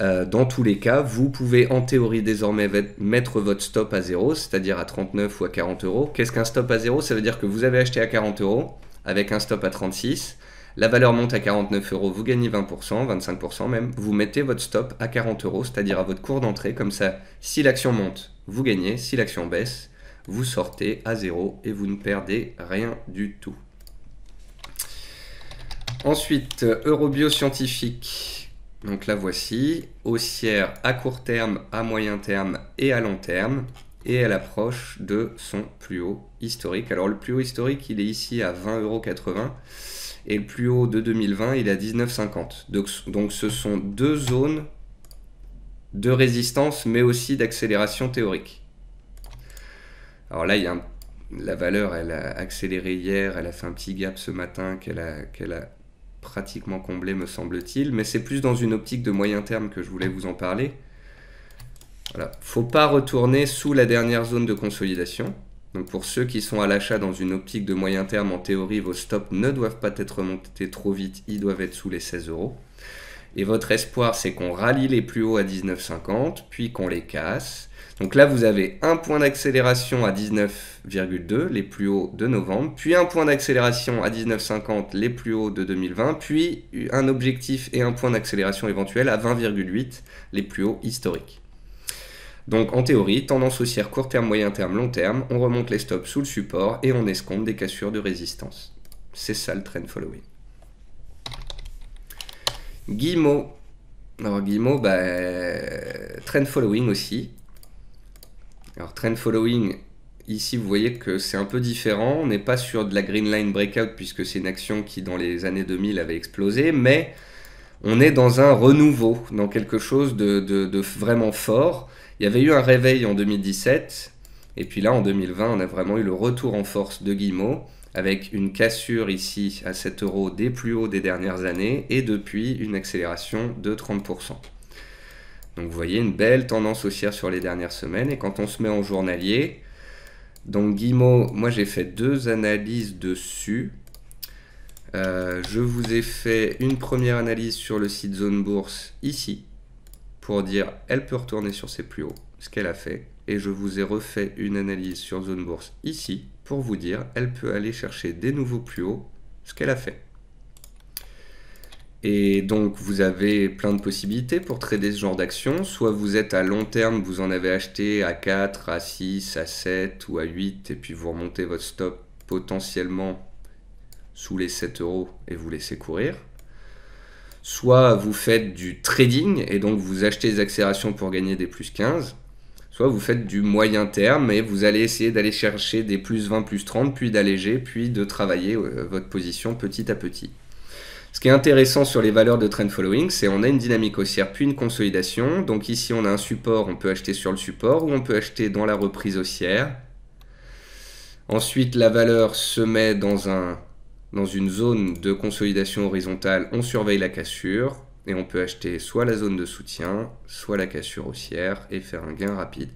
Euh, dans tous les cas, vous pouvez en théorie désormais mettre votre stop à zéro, c'est-à-dire à 39 ou à 40 euros. Qu'est-ce qu'un stop à zéro Ça veut dire que vous avez acheté à 40 euros avec un stop à 36 la valeur monte à 49 euros, vous gagnez 20%, 25% même. Vous mettez votre stop à 40 euros, c'est-à-dire à votre cours d'entrée. Comme ça, si l'action monte, vous gagnez. Si l'action baisse, vous sortez à zéro et vous ne perdez rien du tout. Ensuite, Eurobio scientifique. Donc la voici, haussière à court terme, à moyen terme et à long terme. Et elle approche de son plus haut historique. Alors le plus haut historique, il est ici à 20,80 euros et le plus haut de 2020, il est à 19,50. Donc, ce sont deux zones de résistance, mais aussi d'accélération théorique. Alors là, il y a la valeur, elle a accéléré hier, elle a fait un petit gap ce matin qu'elle a, pratiquement comblé, me semble-t-il, mais c'est plus dans une optique de moyen terme que je voulais vous en parler. ne Faut pas retourner sous la dernière zone de consolidation. Donc pour ceux qui sont à l'achat dans une optique de moyen terme, en théorie, vos stops ne doivent pas être montés trop vite, ils doivent être sous les 16 euros. Et votre espoir, c'est qu'on rallie les plus hauts à 19,50, puis qu'on les casse. Donc là, vous avez un point d'accélération à 19,2, les plus hauts de novembre, puis un point d'accélération à 19,50, les plus hauts de 2020, puis un objectif et un point d'accélération éventuel à 20,8, les plus hauts historiques. Donc en théorie, tendance haussière court terme, moyen terme, long terme, on remonte les stops sous le support et on escompte des cassures de résistance. C'est ça le trend following. Guillemot. Alors Guillemot, bah, trend following aussi. Alors trend following, ici vous voyez que c'est un peu différent. On n'est pas sur de la green line breakout puisque c'est une action qui dans les années 2000 avait explosé, mais on est dans un renouveau, dans quelque chose de vraiment fort. Il y avait eu un réveil en 2017, et puis là en 2020, on a vraiment eu le retour en force de Guillemot, avec une cassure ici à 7 euros des plus hauts des dernières années, et depuis une accélération de 30%. Donc vous voyez une belle tendance haussière sur les dernières semaines, et quand on se met en journalier, donc Guillemot, moi j'ai fait deux analyses dessus. Euh, je vous ai fait une première analyse sur le site Zone Bourse ici, pour dire elle peut retourner sur ses plus hauts, ce qu'elle a fait, et je vous ai refait une analyse sur zone bourse ici pour vous dire elle peut aller chercher des nouveaux plus hauts, ce qu'elle a fait. Et donc vous avez plein de possibilités pour trader ce genre d'action. Soit vous êtes à long terme, vous en avez acheté à 4, à 6, à 7 ou à 8 et puis vous remontez votre stop potentiellement sous les 7 euros et vous laissez courir soit vous faites du trading et donc vous achetez des accélérations pour gagner des plus 15, soit vous faites du moyen terme et vous allez essayer d'aller chercher des plus 20, plus 30, puis d'alléger, puis de travailler euh, votre position petit à petit. Ce qui est intéressant sur les valeurs de trend following, c'est on a une dynamique haussière puis une consolidation. Donc ici, on a un support, on peut acheter sur le support ou on peut acheter dans la reprise haussière. Ensuite, la valeur se met dans un dans une zone de consolidation horizontale, on surveille la cassure et on peut acheter soit la zone de soutien, soit la cassure haussière et faire un gain rapide.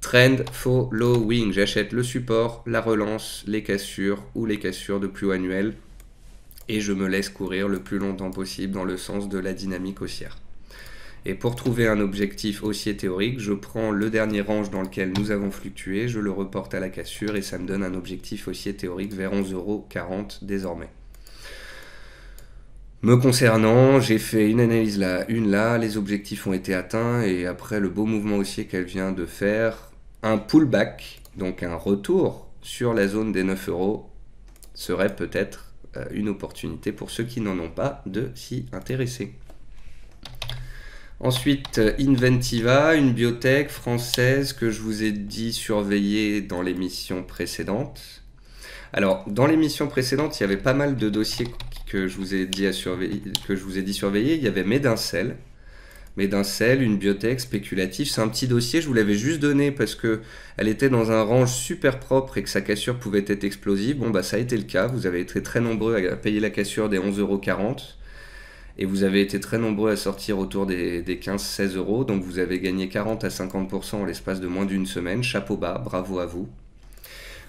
Trend low wing, j'achète le support, la relance, les cassures ou les cassures de plus haut annuel et je me laisse courir le plus longtemps possible dans le sens de la dynamique haussière. Et pour trouver un objectif haussier théorique, je prends le dernier range dans lequel nous avons fluctué, je le reporte à la cassure et ça me donne un objectif haussier théorique vers 11,40€ désormais. Me concernant, j'ai fait une analyse là, une là, les objectifs ont été atteints et après le beau mouvement haussier qu'elle vient de faire, un pullback, donc un retour sur la zone des 9€ serait peut-être euh, une opportunité pour ceux qui n'en ont pas de s'y intéresser. Ensuite, euh, Inventiva, une biotech française que je vous ai dit surveiller dans l'émission précédente. Alors, dans l'émission précédente, il y avait pas mal de dossiers que je vous ai dit, surveiller, Il y avait Medincel. Medincel, une biotech spéculative. C'est un petit dossier, je vous l'avais juste donné parce que elle était dans un range super propre et que sa cassure pouvait être explosive. Bon, bah ça a été le cas. Vous avez été très nombreux à payer la cassure des 11,40€ et vous avez été très nombreux à sortir autour des, 15-16 euros, donc vous avez gagné 40 à 50% en l'espace de moins d'une semaine, chapeau bas, bravo à vous.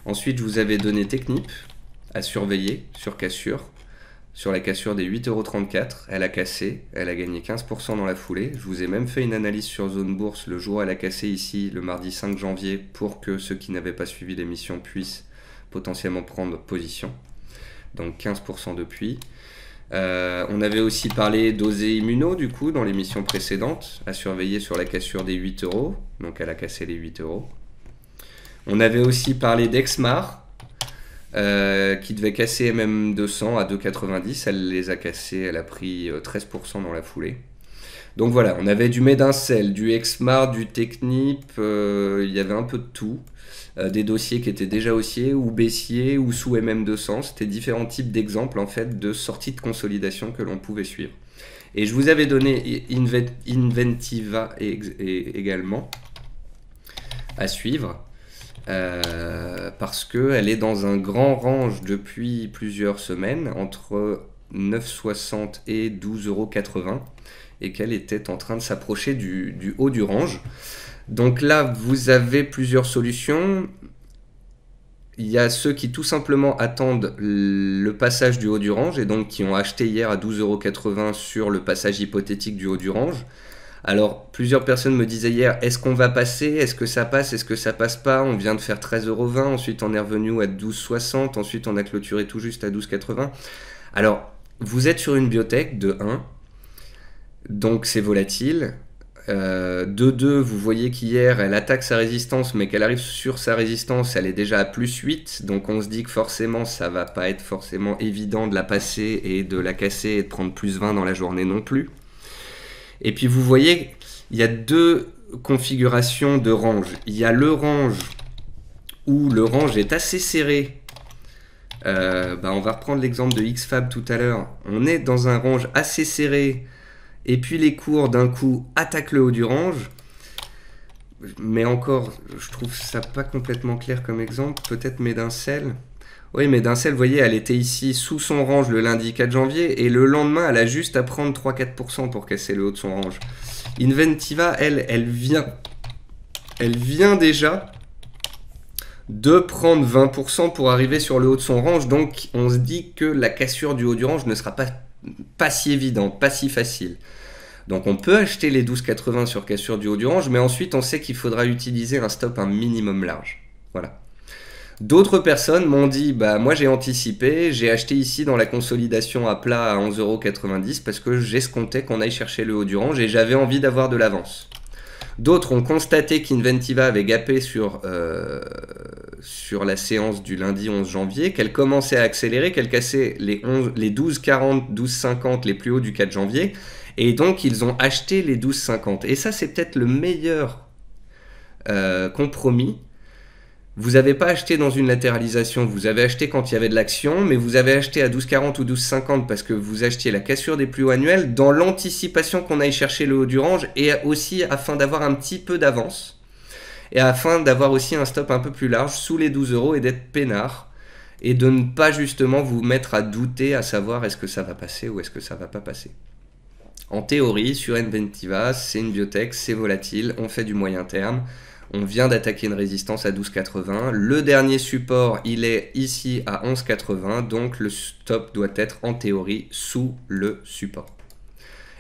Ensuite, je vous avais donné Technip à surveiller sur cassure. Sur la cassure des 8,34 euros, elle a cassé, elle a gagné 15% dans la foulée. Je vous ai même fait une analyse sur zone bourse le jour où elle a cassé ici, le mardi 5 janvier, pour que ceux qui n'avaient pas suivi l'émission puissent potentiellement prendre position. Donc 15% depuis. Euh, on avait aussi parlé d'Osé Immuno, du coup, dans l'émission précédente, à surveiller sur la cassure des 8 euros. Donc, elle a cassé les 8 euros. On avait aussi parlé d'Exmar, euh, qui devait casser MM200 à 2,90. Elle les a cassés, elle a pris 13% euh, dans la foulée. Donc voilà, on avait du Medincel, du Exmar, du Technip, il y avait un peu de tout. Euh, des dossiers qui étaient déjà haussiers ou baissiers ou sous MM200. C'était différents types d'exemples en fait de sorties de consolidation que l'on pouvait suivre. Et je vous avais donné Inventiva également à suivre. Euh, parce qu'elle est dans un grand range depuis plusieurs semaines, entre 9,60 et 12,80 euros, et qu'elle était en train de s'approcher du, haut du range. Donc là, vous avez plusieurs solutions. Il y a ceux qui tout simplement attendent le passage du haut du range et donc qui ont acheté hier à 12,80€ sur le passage hypothétique du haut du range. Alors, plusieurs personnes me disaient hier, est-ce qu'on va passer Est-ce que ça passe Est-ce que ça passe pas On vient de faire 13,20€, ensuite on est revenu à 12,60€, ensuite on a clôturé tout juste à 12,80€. Alors, vous êtes sur une biotech de 1, donc c'est volatile. 2-2, euh, vous voyez qu'hier, elle attaque sa résistance, mais qu'elle arrive sur sa résistance, elle est déjà à plus 8. Donc on se dit que forcément, ça va pas être forcément évident de la passer et de la casser et de prendre plus 20 dans la journée non plus. Et puis vous voyez, il y a deux configurations de range. Il y a le range où le range est assez serré. Euh, bah, on va reprendre l'exemple de XFAB tout à l'heure. On est dans un range assez serré et puis les cours d'un coup attaquent le haut du range. Mais encore, je trouve ça pas complètement clair comme exemple. Peut-être Médincelle. Oui, Médincelle, vous voyez, elle était ici sous son range le lundi 4 janvier. Et le lendemain, elle a juste à prendre 3-4% pour casser le haut de son range. Inventiva, elle, elle vient. Elle vient déjà de prendre 20% pour arriver sur le haut de son range. Donc on se dit que la cassure du haut du range ne sera pas pas si évident, pas si facile. Donc on peut acheter les 12,80 sur cassure du haut du range, mais ensuite on sait qu'il faudra utiliser un stop un minimum large. Voilà. D'autres personnes m'ont dit bah moi j'ai anticipé, j'ai acheté ici dans la consolidation à plat à 11,90€ parce que j'escomptais qu'on aille chercher le haut du range et j'avais envie d'avoir de l'avance. D'autres ont constaté qu'Inventiva avait gapé sur, euh, sur la séance du lundi 11 janvier, qu'elle commençait à accélérer, qu'elle cassait les, les 12,40, 12,50 les plus hauts du 4 janvier. Et donc, ils ont acheté les 12,50. Et ça, c'est peut-être le meilleur euh, compromis vous n'avez pas acheté dans une latéralisation, vous avez acheté quand il y avait de l'action, mais vous avez acheté à 12,40 ou 12,50 parce que vous achetiez la cassure des plus hauts annuels dans l'anticipation qu'on aille chercher le haut du range et aussi afin d'avoir un petit peu d'avance et afin d'avoir aussi un stop un peu plus large sous les 12 euros et d'être peinard et de ne pas justement vous mettre à douter à savoir est-ce que ça va passer ou est-ce que ça va pas passer. En théorie, sur Inventiva, c'est une biotech, c'est volatile, on fait du moyen terme. On vient d'attaquer une résistance à 12,80. Le dernier support, il est ici à 11,80. Donc le stop doit être en théorie sous le support.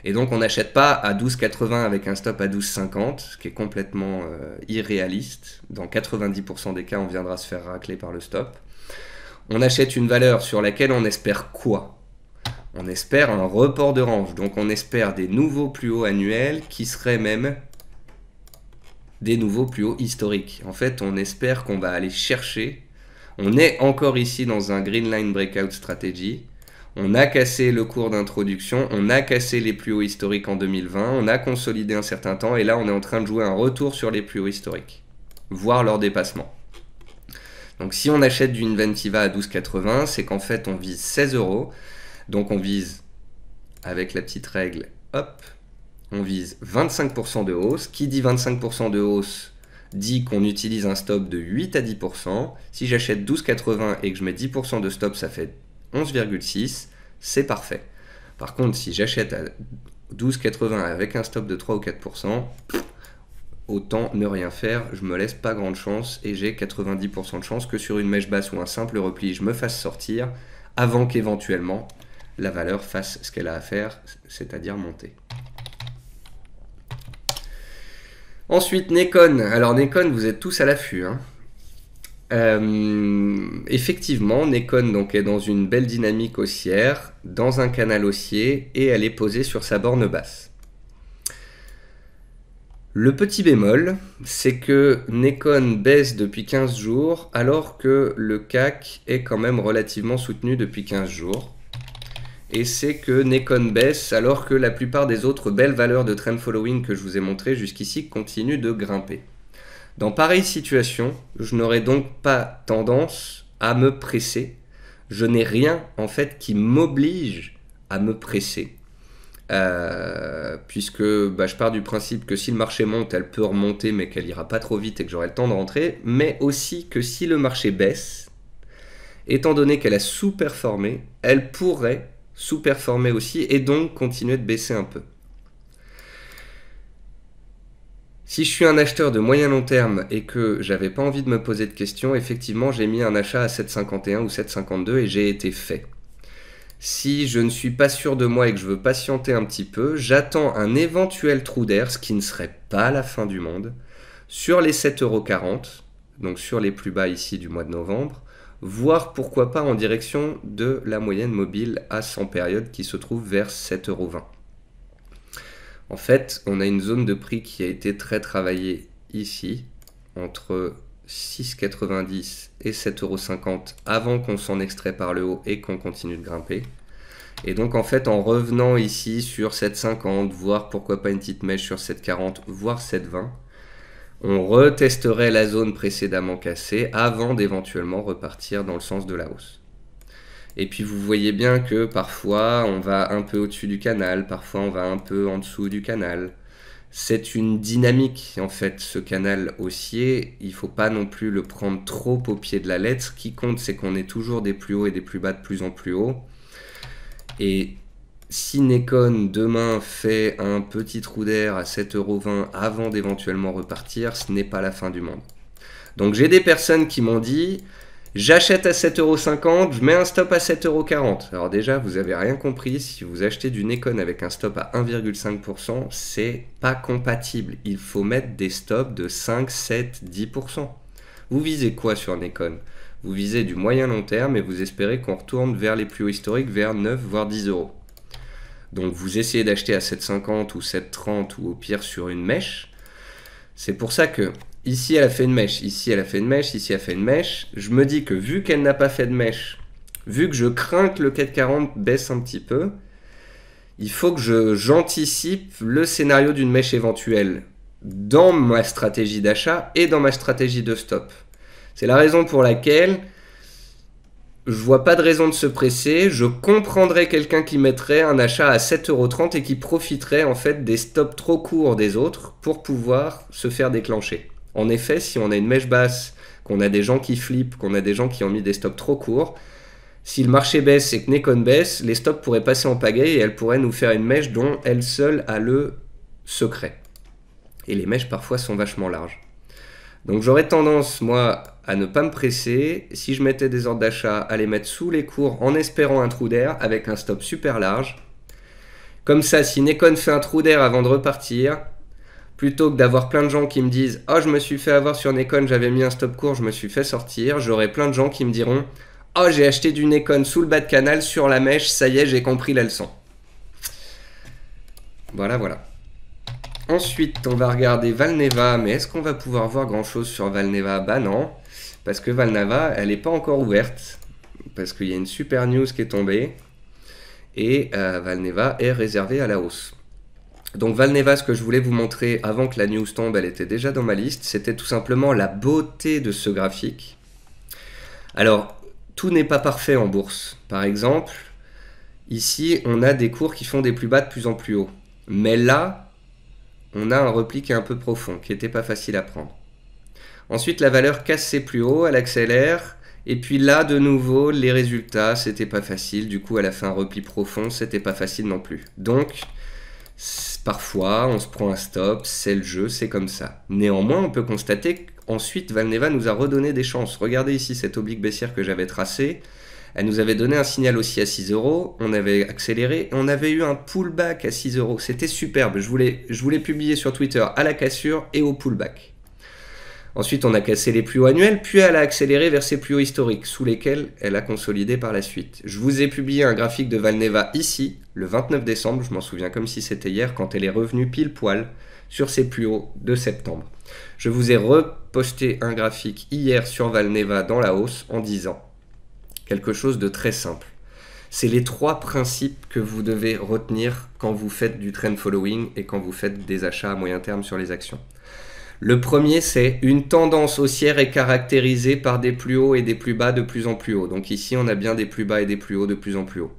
Et donc on n'achète pas à 12,80 avec un stop à 12,50, ce qui est complètement euh, irréaliste. Dans 90% des cas, on viendra se faire racler par le stop. On achète une valeur sur laquelle on espère quoi On espère un report de range. Donc on espère des nouveaux plus hauts annuels qui seraient même des nouveaux plus hauts historiques. En fait, on espère qu'on va aller chercher. On est encore ici dans un green line breakout strategy. On a cassé le cours d'introduction, on a cassé les plus hauts historiques en 2020, on a consolidé un certain temps et là on est en train de jouer un retour sur les plus hauts historiques, voire leur dépassement. Donc si on achète du Inventiva à 12,80, c'est qu'en fait on vise 16 euros. Donc on vise avec la petite règle, hop, on vise 25% de hausse. Qui dit 25% de hausse dit qu'on utilise un stop de 8 à 10%. Si j'achète 12,80 et que je mets 10% de stop, ça fait 11,6. C'est parfait. Par contre, si j'achète à 12,80 avec un stop de 3 ou 4%, autant ne rien faire, je me laisse pas grande chance et j'ai 90% de chance que sur une mèche basse ou un simple repli, je me fasse sortir avant qu'éventuellement la valeur fasse ce qu'elle a à faire, c'est-à-dire monter. Ensuite, Nekon. Alors, Nekon, vous êtes tous à l'affût. Hein. Euh, effectivement, Nekon donc, est dans une belle dynamique haussière, dans un canal haussier, et elle est posée sur sa borne basse. Le petit bémol, c'est que Nekon baisse depuis 15 jours, alors que le CAC est quand même relativement soutenu depuis 15 jours et c'est que Nekon baisse alors que la plupart des autres belles valeurs de trend following que je vous ai montrées jusqu'ici continuent de grimper. Dans pareille situation, je n'aurais donc pas tendance à me presser. Je n'ai rien en fait qui m'oblige à me presser. Euh, puisque bah, je pars du principe que si le marché monte, elle peut remonter, mais qu'elle ira pas trop vite et que j'aurai le temps de rentrer, mais aussi que si le marché baisse, étant donné qu'elle a sous-performé, elle pourrait sous-performer aussi et donc continuer de baisser un peu. Si je suis un acheteur de moyen long terme et que j'avais pas envie de me poser de questions, effectivement j'ai mis un achat à 7,51 ou 7,52 et j'ai été fait. Si je ne suis pas sûr de moi et que je veux patienter un petit peu, j'attends un éventuel trou d'air, ce qui ne serait pas la fin du monde, sur les 7,40€, donc sur les plus bas ici du mois de novembre, voire pourquoi pas en direction de la moyenne mobile à 100 périodes qui se trouve vers 7,20€. En fait, on a une zone de prix qui a été très travaillée ici, entre 6,90 et 7,50€ avant qu'on s'en extrait par le haut et qu'on continue de grimper. Et donc en fait en revenant ici sur 7,50, voire pourquoi pas une petite mèche sur 7,40, voire 7,20, on retesterait la zone précédemment cassée avant d'éventuellement repartir dans le sens de la hausse. Et puis vous voyez bien que parfois on va un peu au-dessus du canal, parfois on va un peu en dessous du canal. C'est une dynamique en fait, ce canal haussier, il ne faut pas non plus le prendre trop au pied de la lettre. Ce qui compte c'est qu'on est toujours des plus hauts et des plus bas de plus en plus haut. Et si Nekon demain fait un petit trou d'air à 7,20€ avant d'éventuellement repartir, ce n'est pas la fin du monde. Donc j'ai des personnes qui m'ont dit j'achète à 7,50€, je mets un stop à 7,40€. Alors déjà, vous n'avez rien compris, si vous achetez du Nekon avec un stop à 1,5%, c'est pas compatible. Il faut mettre des stops de 5, 7, 10%. Vous visez quoi sur Nekon Vous visez du moyen long terme et vous espérez qu'on retourne vers les plus hauts historiques, vers 9 voire 10 euros. Donc vous essayez d'acheter à 7,50 ou 7,30 ou au pire sur une mèche. C'est pour ça que ici elle a fait une mèche, ici elle a fait une mèche, ici elle a fait une mèche. Je me dis que vu qu'elle n'a pas fait de mèche, vu que je crains que le 4,40 baisse un petit peu, il faut que j'anticipe le scénario d'une mèche éventuelle dans ma stratégie d'achat et dans ma stratégie de stop. C'est la raison pour laquelle je vois pas de raison de se presser. Je comprendrais quelqu'un qui mettrait un achat à 7,30€ et qui profiterait en fait des stops trop courts des autres pour pouvoir se faire déclencher. En effet, si on a une mèche basse, qu'on a des gens qui flippent, qu'on a des gens qui ont mis des stops trop courts, si le marché baisse et que Nekon baisse, les stops pourraient passer en pagaille et elle pourrait nous faire une mèche dont elle seule a le secret. Et les mèches parfois sont vachement larges. Donc j'aurais tendance, moi, à ne pas me presser. Si je mettais des ordres d'achat, à les mettre sous les cours en espérant un trou d'air avec un stop super large. Comme ça, si Nekon fait un trou d'air avant de repartir, plutôt que d'avoir plein de gens qui me disent Oh, je me suis fait avoir sur Nekon, j'avais mis un stop court, je me suis fait sortir, j'aurai plein de gens qui me diront Oh, j'ai acheté du Nekon sous le bas de canal, sur la mèche, ça y est, j'ai compris la leçon. Voilà, voilà. Ensuite, on va regarder Valneva, mais est-ce qu'on va pouvoir voir grand-chose sur Valneva Bah non, parce que Valneva, elle n'est pas encore ouverte, parce qu'il y a une super news qui est tombée, et euh, Valneva est réservée à la hausse. Donc Valneva, ce que je voulais vous montrer avant que la news tombe, elle était déjà dans ma liste, c'était tout simplement la beauté de ce graphique. Alors, tout n'est pas parfait en bourse. Par exemple, ici, on a des cours qui font des plus bas de plus en plus haut. Mais là, on a un repli qui est un peu profond, qui n'était pas facile à prendre. Ensuite, la valeur casse plus haut, elle accélère, et puis là, de nouveau, les résultats, c'était pas facile. Du coup, elle a fait un repli profond, c'était pas facile non plus. Donc, parfois, on se prend un stop, c'est le jeu, c'est comme ça. Néanmoins, on peut constater qu'ensuite, Valneva nous a redonné des chances. Regardez ici cette oblique baissière que j'avais tracée. Elle nous avait donné un signal aussi à 6 euros, on avait accéléré, on avait eu un pullback à 6 euros. C'était superbe. Je voulais, je voulais publier sur Twitter à la cassure et au pullback. Ensuite, on a cassé les plus hauts annuels, puis elle a accéléré vers ses plus hauts historiques, sous lesquels elle a consolidé par la suite. Je vous ai publié un graphique de Valneva ici, le 29 décembre, je m'en souviens comme si c'était hier, quand elle est revenue pile poil sur ses plus hauts de septembre. Je vous ai reposté un graphique hier sur Valneva dans la hausse en disant quelque chose de très simple. C'est les trois principes que vous devez retenir quand vous faites du trend following et quand vous faites des achats à moyen terme sur les actions. Le premier, c'est une tendance haussière est caractérisée par des plus hauts et des plus bas de plus en plus hauts. Donc ici, on a bien des plus bas et des plus hauts de plus en plus hauts.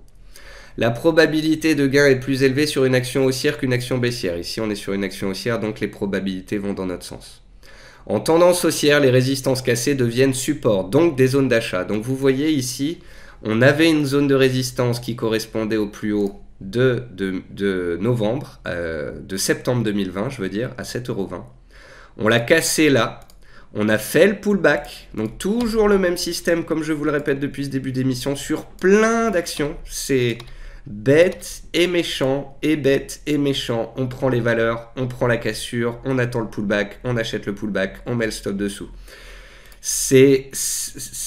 La probabilité de gain est plus élevée sur une action haussière qu'une action baissière. Ici, on est sur une action haussière, donc les probabilités vont dans notre sens. En tendance haussière, les résistances cassées deviennent support, donc des zones d'achat. Donc vous voyez ici, on avait une zone de résistance qui correspondait au plus haut de, novembre, euh, de septembre 2020, je veux dire, à 7,20€. On l'a cassé là, on a fait le pullback, donc toujours le même système, comme je vous le répète depuis ce début d'émission, sur plein d'actions. C'est bête et méchant, et bête et méchant, on prend les valeurs, on prend la cassure, on attend le pullback, on achète le pullback, on met le stop dessous. C'est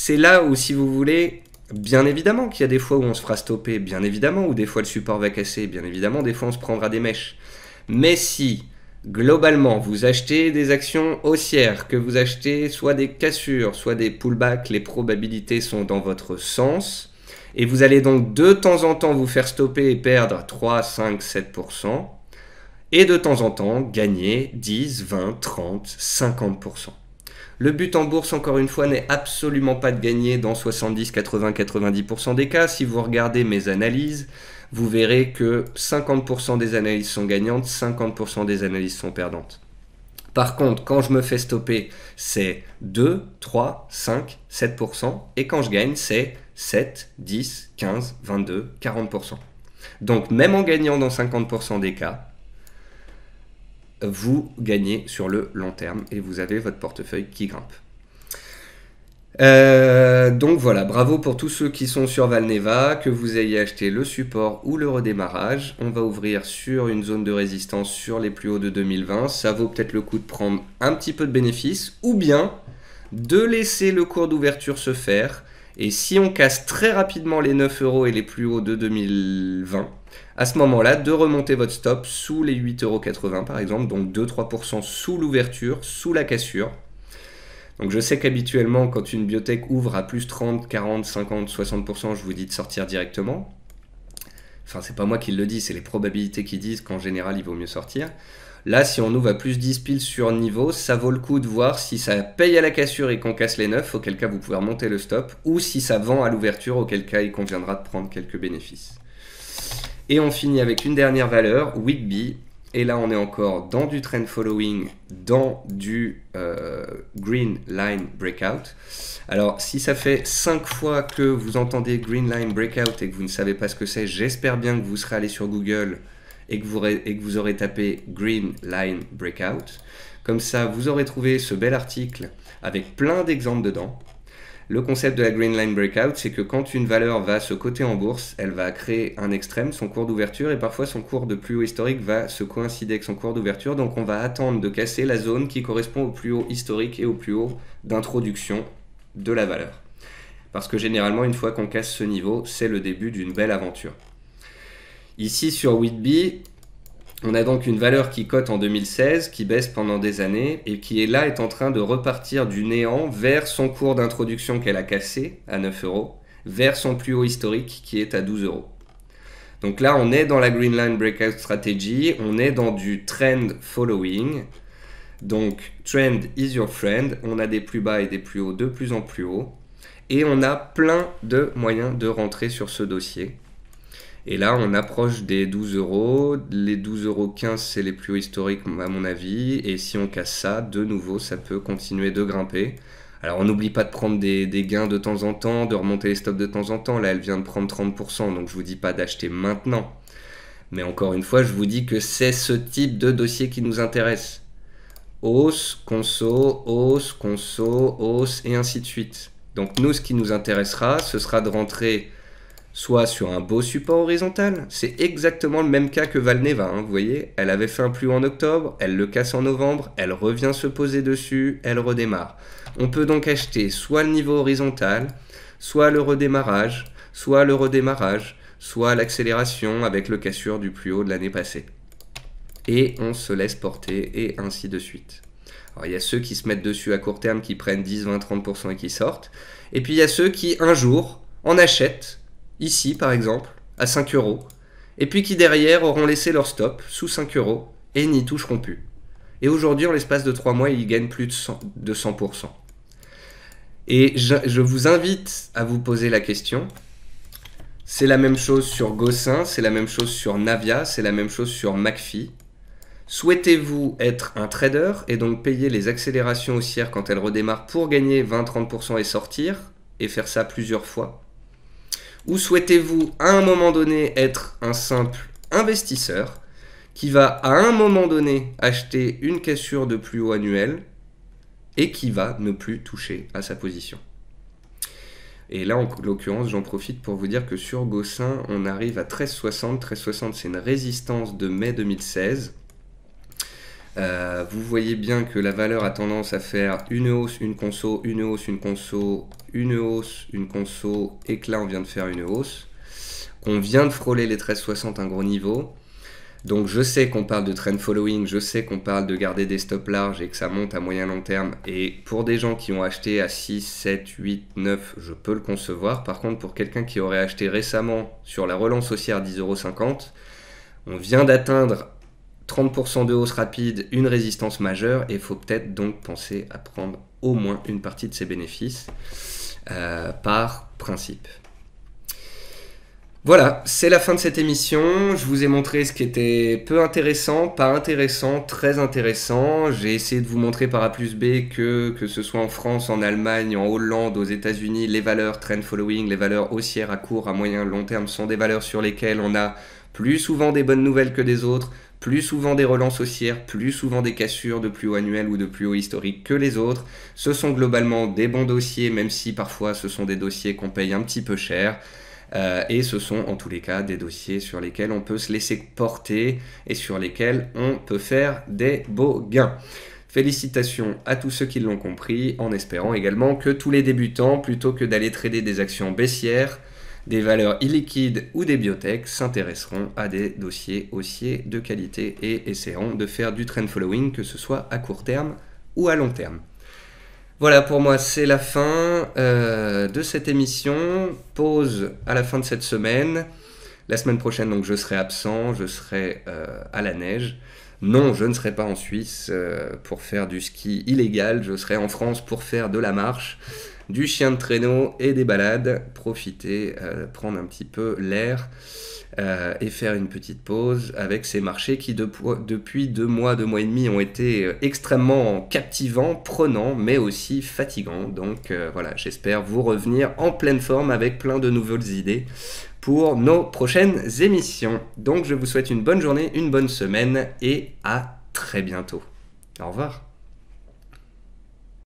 là où, si vous voulez, bien évidemment qu'il y a des fois où on se fera stopper, bien évidemment, ou des fois le support va casser, bien évidemment, des fois on se prendra des mèches. Mais si, globalement, vous achetez des actions haussières, que vous achetez soit des cassures, soit des pullbacks, les probabilités sont dans votre sens, et vous allez donc de temps en temps vous faire stopper et perdre 3, 5, 7%. Et de temps en temps gagner 10, 20, 30, 50%. Le but en bourse, encore une fois, n'est absolument pas de gagner dans 70, 80, 90% des cas. Si vous regardez mes analyses, vous verrez que 50% des analyses sont gagnantes, 50% des analyses sont perdantes. Par contre, quand je me fais stopper, c'est 2, 3, 5, 7%. Et quand je gagne, c'est 7, 10, 15, 22, 40%. Donc même en gagnant dans 50% des cas, vous gagnez sur le long terme et vous avez votre portefeuille qui grimpe. Euh, donc voilà, bravo pour tous ceux qui sont sur Valneva, que vous ayez acheté le support ou le redémarrage. On va ouvrir sur une zone de résistance sur les plus hauts de 2020. Ça vaut peut-être le coup de prendre un petit peu de bénéfice ou bien de laisser le cours d'ouverture se faire et si on casse très rapidement les 9 euros et les plus hauts de 2020, à ce moment-là, de remonter votre stop sous les euros par exemple, donc 2-3% sous l'ouverture, sous la cassure. Donc je sais qu'habituellement, quand une biotech ouvre à plus 30, 40, 50, 60%, je vous dis de sortir directement. Enfin, c'est pas moi qui le dis, c'est les probabilités qui disent qu'en général, il vaut mieux sortir. Là, si on ouvre à plus 10 piles sur niveau, ça vaut le coup de voir si ça paye à la cassure et qu'on casse les 9, auquel cas vous pouvez remonter le stop, ou si ça vend à l'ouverture, auquel cas il conviendra de prendre quelques bénéfices. Et on finit avec une dernière valeur, Whitby. Et là, on est encore dans du trend following, dans du euh, green line breakout. Alors, si ça fait 5 fois que vous entendez green line breakout et que vous ne savez pas ce que c'est, j'espère bien que vous serez allé sur Google et que, vous aurez, tapé Green Line Breakout. Comme ça, vous aurez trouvé ce bel article avec plein d'exemples dedans. Le concept de la Green Line Breakout, c'est que quand une valeur va se coter en bourse, elle va créer un extrême, son cours d'ouverture, et parfois son cours de plus haut historique va se coïncider avec son cours d'ouverture. Donc on va attendre de casser la zone qui correspond au plus haut historique et au plus haut d'introduction de la valeur. Parce que généralement, une fois qu'on casse ce niveau, c'est le début d'une belle aventure. Ici sur Whitby, on a donc une valeur qui cote en 2016, qui baisse pendant des années et qui est là est en train de repartir du néant vers son cours d'introduction qu'elle a cassé à 9 euros, vers son plus haut historique qui est à 12 euros. Donc là, on est dans la Green Line Breakout Strategy, on est dans du trend following. Donc trend is your friend, on a des plus bas et des plus hauts de plus en plus hauts. Et on a plein de moyens de rentrer sur ce dossier. Et là, on approche des 12 euros. Les 12,15 euros, c'est les plus hauts historiques, à mon avis. Et si on casse ça, de nouveau, ça peut continuer de grimper. Alors, on n'oublie pas de prendre des, gains de temps en temps, de remonter les stops de temps en temps. Là, elle vient de prendre 30%, donc je vous dis pas d'acheter maintenant. Mais encore une fois, je vous dis que c'est ce type de dossier qui nous intéresse. Hausse, conso, hausse, conso, hausse, et ainsi de suite. Donc nous, ce qui nous intéressera, ce sera de rentrer soit sur un beau support horizontal. C'est exactement le même cas que Valneva, hein, vous voyez. Elle avait fait un plus en octobre, elle le casse en novembre, elle revient se poser dessus, elle redémarre. On peut donc acheter soit le niveau horizontal, soit le redémarrage, soit le redémarrage, soit l'accélération avec le cassure du plus haut de l'année passée. Et on se laisse porter, et ainsi de suite. Alors, il y a ceux qui se mettent dessus à court terme, qui prennent 10, 20, 30% et qui sortent. Et puis il y a ceux qui, un jour, en achètent ici par exemple, à 5 euros, et puis qui derrière auront laissé leur stop sous 5 euros et n'y toucheront plus. Et aujourd'hui, en l'espace de 3 mois, ils gagnent plus de 100%. Et je, vous invite à vous poser la question. C'est la même chose sur Gossin, c'est la même chose sur Navia, c'est la même chose sur McPhee. Souhaitez-vous être un trader et donc payer les accélérations haussières quand elles redémarrent pour gagner 20-30% et sortir et faire ça plusieurs fois ou souhaitez-vous à un moment donné être un simple investisseur qui va à un moment donné acheter une cassure de plus haut annuel et qui va ne plus toucher à sa position et là, en l'occurrence, j'en profite pour vous dire que sur Gossin, on arrive à 1360. 1360, c'est une résistance de mai 2016. Euh, vous voyez bien que la valeur a tendance à faire une hausse, une conso, une hausse, une conso, une hausse, une conso, et là on vient de faire une hausse, On vient de frôler les 13,60, un gros niveau. Donc je sais qu'on parle de trend following, je sais qu'on parle de garder des stops larges et que ça monte à moyen long terme. Et pour des gens qui ont acheté à 6, 7, 8, 9, je peux le concevoir. Par contre, pour quelqu'un qui aurait acheté récemment sur la relance haussière 10,50€, on vient d'atteindre 30% de hausse rapide, une résistance majeure, et il faut peut-être donc penser à prendre au moins une partie de ses bénéfices. Euh, par principe. Voilà, c'est la fin de cette émission. Je vous ai montré ce qui était peu intéressant, pas intéressant, très intéressant. J'ai essayé de vous montrer par A plus B que, que ce soit en France, en Allemagne, en Hollande, aux États-Unis, les valeurs trend following, les valeurs haussières à court, à moyen, long terme sont des valeurs sur lesquelles on a plus souvent des bonnes nouvelles que des autres, plus souvent des relances haussières, plus souvent des cassures de plus haut annuel ou de plus haut historique que les autres. Ce sont globalement des bons dossiers, même si parfois ce sont des dossiers qu'on paye un petit peu cher. Euh, et ce sont en tous les cas des dossiers sur lesquels on peut se laisser porter et sur lesquels on peut faire des beaux gains. Félicitations à tous ceux qui l'ont compris, en espérant également que tous les débutants, plutôt que d'aller trader des actions baissières, des valeurs illiquides ou des biotech s'intéresseront à des dossiers haussiers de qualité et essaieront de faire du trend following, que ce soit à court terme ou à long terme. Voilà, pour moi, c'est la fin euh, de cette émission. Pause à la fin de cette semaine. La semaine prochaine, donc, je serai absent, je serai euh, à la neige. Non, je ne serai pas en Suisse euh, pour faire du ski illégal, je serai en France pour faire de la marche du chien de traîneau et des balades, profiter, euh, prendre un petit peu l'air euh, et faire une petite pause avec ces marchés qui depuis deux mois, deux mois et demi ont été euh, extrêmement captivants, prenants, mais aussi fatigants. Donc voilà, j'espère vous revenir en pleine forme avec plein de nouvelles idées pour nos prochaines émissions. Donc je vous souhaite une bonne journée, une bonne semaine et à très bientôt. Au revoir.